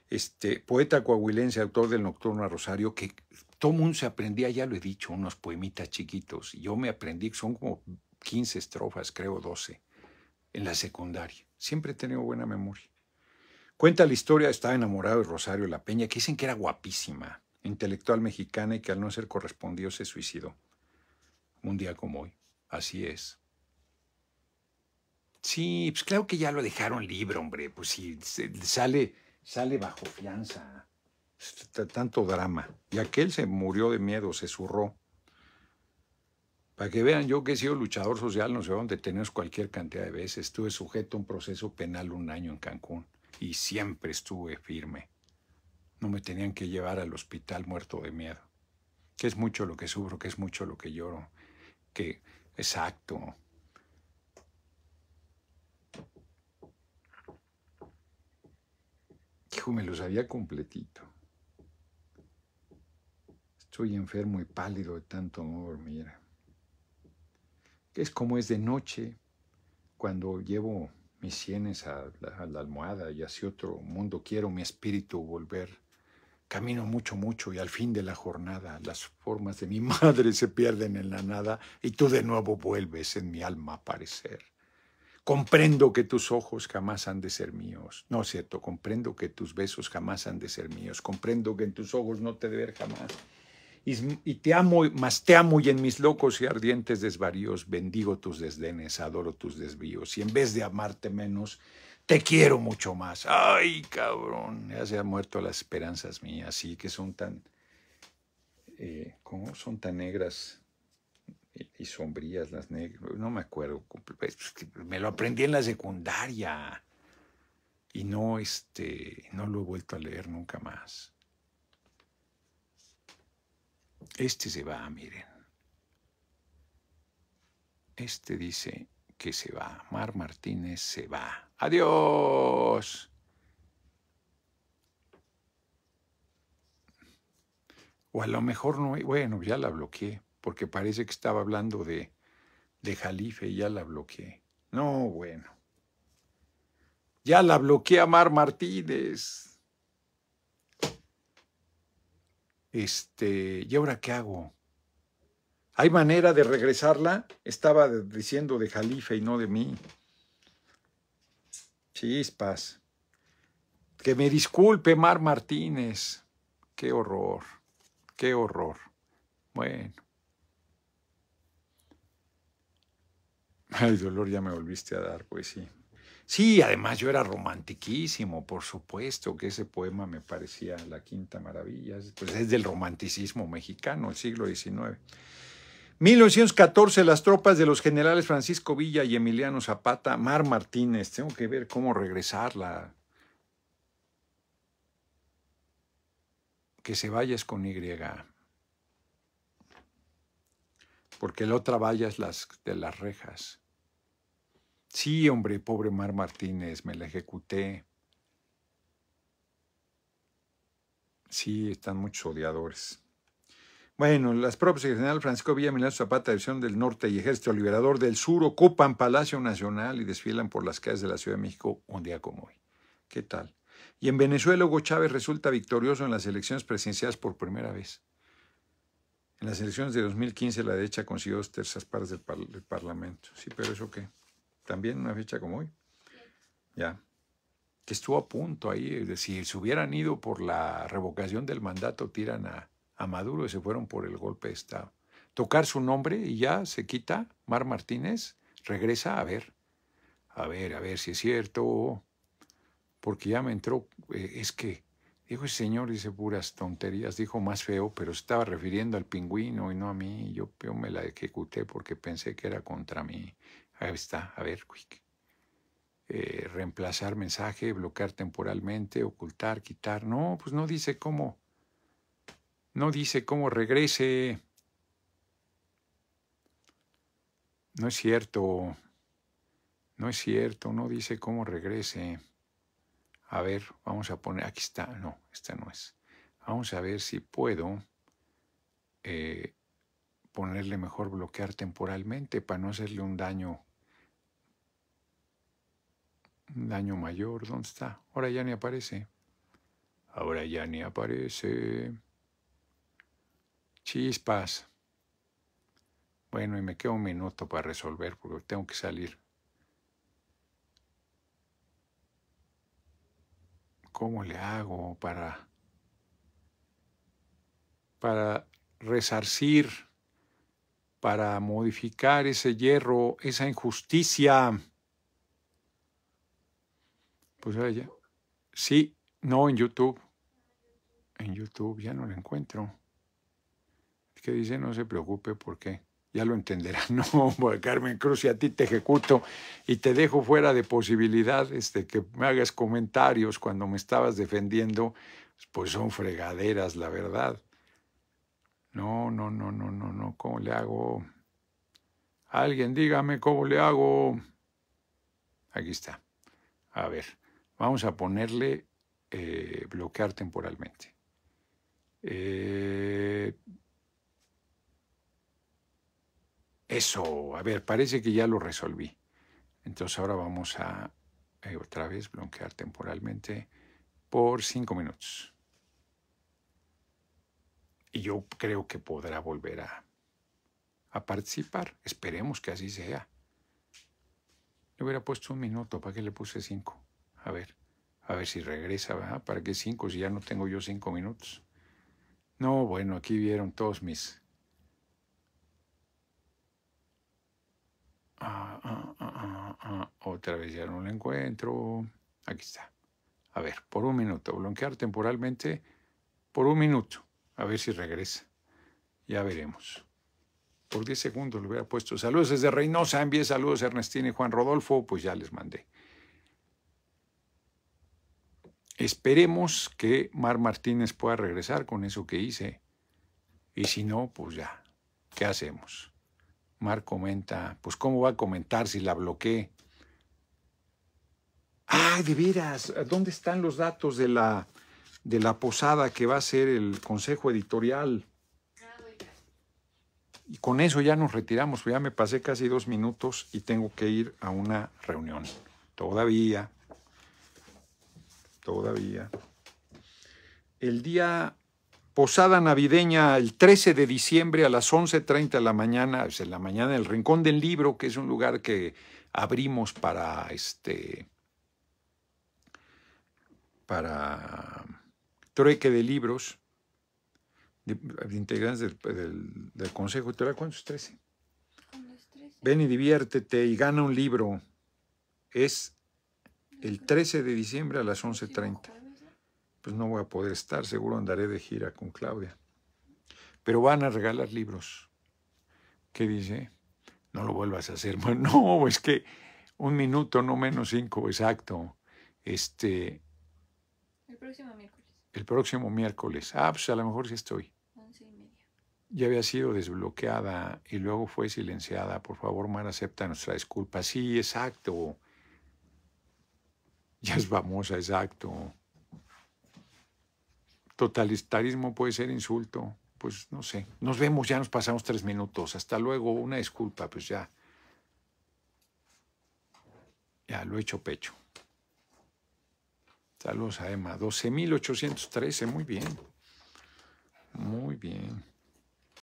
Este, poeta coahuilense, autor del Nocturno a Rosario, que todo mundo se aprendía, ya lo he dicho, unos poemitas chiquitos. Yo me aprendí, son como 15 estrofas, creo 12, en la secundaria. Siempre he tenido buena memoria. Cuenta la historia, estaba enamorado de Rosario La Peña, que dicen que era guapísima, intelectual mexicana y que al no ser correspondido se suicidó. Un día como hoy. Así es. Sí, pues claro que ya lo dejaron libre, hombre. Pues sí, sale, sale bajo fianza tanto drama. Y aquel se murió de miedo, se zurró. Para que vean, yo que he sido luchador social, no sé dónde tenemos cualquier cantidad de veces. Estuve sujeto a un proceso penal un año en Cancún y siempre estuve firme. No me tenían que llevar al hospital muerto de miedo. Que es mucho lo que sufro, que es mucho lo que lloro. Que, exacto. Hijo, me lo sabía completito. Soy enfermo y pálido de tanto amor, mira. Es como es de noche, cuando llevo mis sienes a la, almohada y hacia otro mundo quiero mi espíritu volver. Camino mucho, mucho y al fin de la jornada las formas de mi madre se pierden en la nada y tú de nuevo vuelves en mi alma a aparecer. Comprendo que tus ojos jamás han de ser míos. No es cierto, comprendo que tus besos jamás han de ser míos. Comprendo que en tus ojos no te de ver jamás y te amo, más te amo y en mis locos y ardientes desvaríos bendigo tus desdenes, adoro tus desvíos y en vez de amarte menos, te quiero mucho más. Ay, cabrón, ya se han muerto las esperanzas mías, y que son tan, eh, ¿cómo son tan negras? Y sombrías las negras, no me acuerdo, me lo aprendí en la secundaria y no, este, no lo he vuelto a leer nunca más. Este se va, miren. Este dice que se va. Mar Martínez se va. Adiós. O a lo mejor no, bueno, ya la bloqueé, porque parece que estaba hablando de, de Jalife y ya la bloqueé. No, bueno. Ya la bloqueé a Mar Martínez. este, ¿y ahora qué hago? ¿Hay manera de regresarla? Estaba diciendo de Jalife y no de mí. Chispas. Que me disculpe Mar Martínez. Qué horror, qué horror. Bueno. Ay, dolor, ya me volviste a dar, pues sí. Sí, además yo era romantiquísimo, por supuesto, que ese poema me parecía la quinta maravilla. Pues es del romanticismo mexicano, el siglo XIX. 1914, las tropas de los generales Francisco Villa y Emiliano Zapata, Mar Martínez, tengo que ver cómo regresarla. Que se vayas con Y. Porque la otra valla es las de las rejas. Sí, hombre, pobre Mar Martínez, me la ejecuté. Sí, están muchos odiadores. Bueno, las propias del general Francisco Villamilán Zapata, División del Norte y Ejército Liberador del Sur ocupan Palacio Nacional y desfilan por las calles de la Ciudad de México un día como hoy. ¿Qué tal? Y en Venezuela Hugo Chávez resulta victorioso en las elecciones presidenciales por primera vez. En las elecciones de 2015 la derecha consiguió dos terceras partes del Parlamento. Sí, pero eso qué también una fecha como hoy. Ya. Que estuvo a punto ahí, es decir, si hubieran ido por la revocación del mandato, tiran a, Maduro y se fueron por el golpe de Estado. Tocar su nombre y ya se quita. Mar Martínez regresa a ver, a ver, a ver si es cierto. Porque ya me entró, eh, es que Dijo, el señor dice puras tonterías, dijo más feo, pero estaba refiriendo al pingüino y no a mí. yo me la ejecuté porque pensé que era contra mí. Ahí está, a ver, quick. Eh, reemplazar mensaje, bloquear temporalmente, ocultar, quitar. No, pues no dice cómo. No dice cómo regrese. No es cierto. No es cierto, no dice cómo regrese. A ver, vamos a poner, aquí está, no, esta no es. Vamos a ver si puedo eh, ponerle mejor bloquear temporalmente para no hacerle un daño Daño mayor, ¿dónde está? Ahora ya ni aparece. Ahora ya ni aparece. Chispas. Bueno, y me queda un minuto para resolver porque tengo que salir. ¿Cómo le hago para para resarcir, para modificar ese hierro, esa injusticia? Pues, ella. Sí, no, en YouTube. En YouTube ya no la encuentro. Es que dice, no se preocupe, ¿por qué? Ya lo entenderán. No, pues, Carmen Cruz, y a ti te ejecuto y te dejo fuera de posibilidad este, que me hagas comentarios cuando me estabas defendiendo. Pues son fregaderas, la verdad. No, no, no, no, no, no, ¿cómo le hago? Alguien dígame cómo le hago. Aquí está. A ver. Vamos a ponerle eh, bloquear temporalmente. Eh, eso, a ver, parece que ya lo resolví. Entonces ahora vamos a eh, otra vez bloquear temporalmente por cinco minutos. Y yo creo que podrá volver a, a participar. Esperemos que así sea. Le hubiera puesto un minuto, ¿para qué le puse cinco? A ver, a ver si regresa, ¿verdad? ¿Para qué cinco si ya no tengo yo cinco minutos? No, bueno, aquí vieron todos mis... Ah, ah, ah, Otra vez ya no la encuentro. Aquí está. A ver, por un minuto. Bloquear temporalmente por un minuto. A ver si regresa. Ya veremos. Por diez segundos le hubiera puesto saludos desde Reynosa. Envíe saludos a Ernestina y Juan Rodolfo. Pues ya les mandé. Esperemos que Mar Martínez pueda regresar con eso que hice. Y si no, pues ya, ¿qué hacemos? Mar comenta, pues ¿cómo va a comentar si la bloqueé? Ay, de veras, ¿dónde están los datos de la, de la posada que va a ser el consejo editorial? Y con eso ya nos retiramos, pues ya me pasé casi dos minutos y tengo que ir a una reunión. Todavía todavía. El día Posada Navideña, el 13 de diciembre a las 11.30 de la mañana, es en la mañana, el Rincón del Libro, que es un lugar que abrimos para este para trueque de libros de, integrantes del, Consejo. ¿Te cuántos? 13. Ven y diviértete y gana un libro. Es el 13 de diciembre a las 11.30. Pues no voy a poder estar, seguro andaré de gira con Claudia. Pero van a regalar libros. ¿Qué dice? No lo vuelvas a hacer. Bueno, no, es que un minuto, no menos cinco, exacto. Este. El próximo miércoles. El próximo miércoles. Ah, pues a lo mejor sí estoy. Once y media. Ya había sido desbloqueada y luego fue silenciada. Por favor, Mar, acepta nuestra disculpa. Sí, exacto. ya es famosa, exacto. Totalitarismo puede ser insulto, pues no sé. Nos vemos, ya nos pasamos tres minutos. Hasta luego, una disculpa, pues ya. Ya lo he hecho pecho. Saludos a Emma. 12.813, muy bien. Muy bien.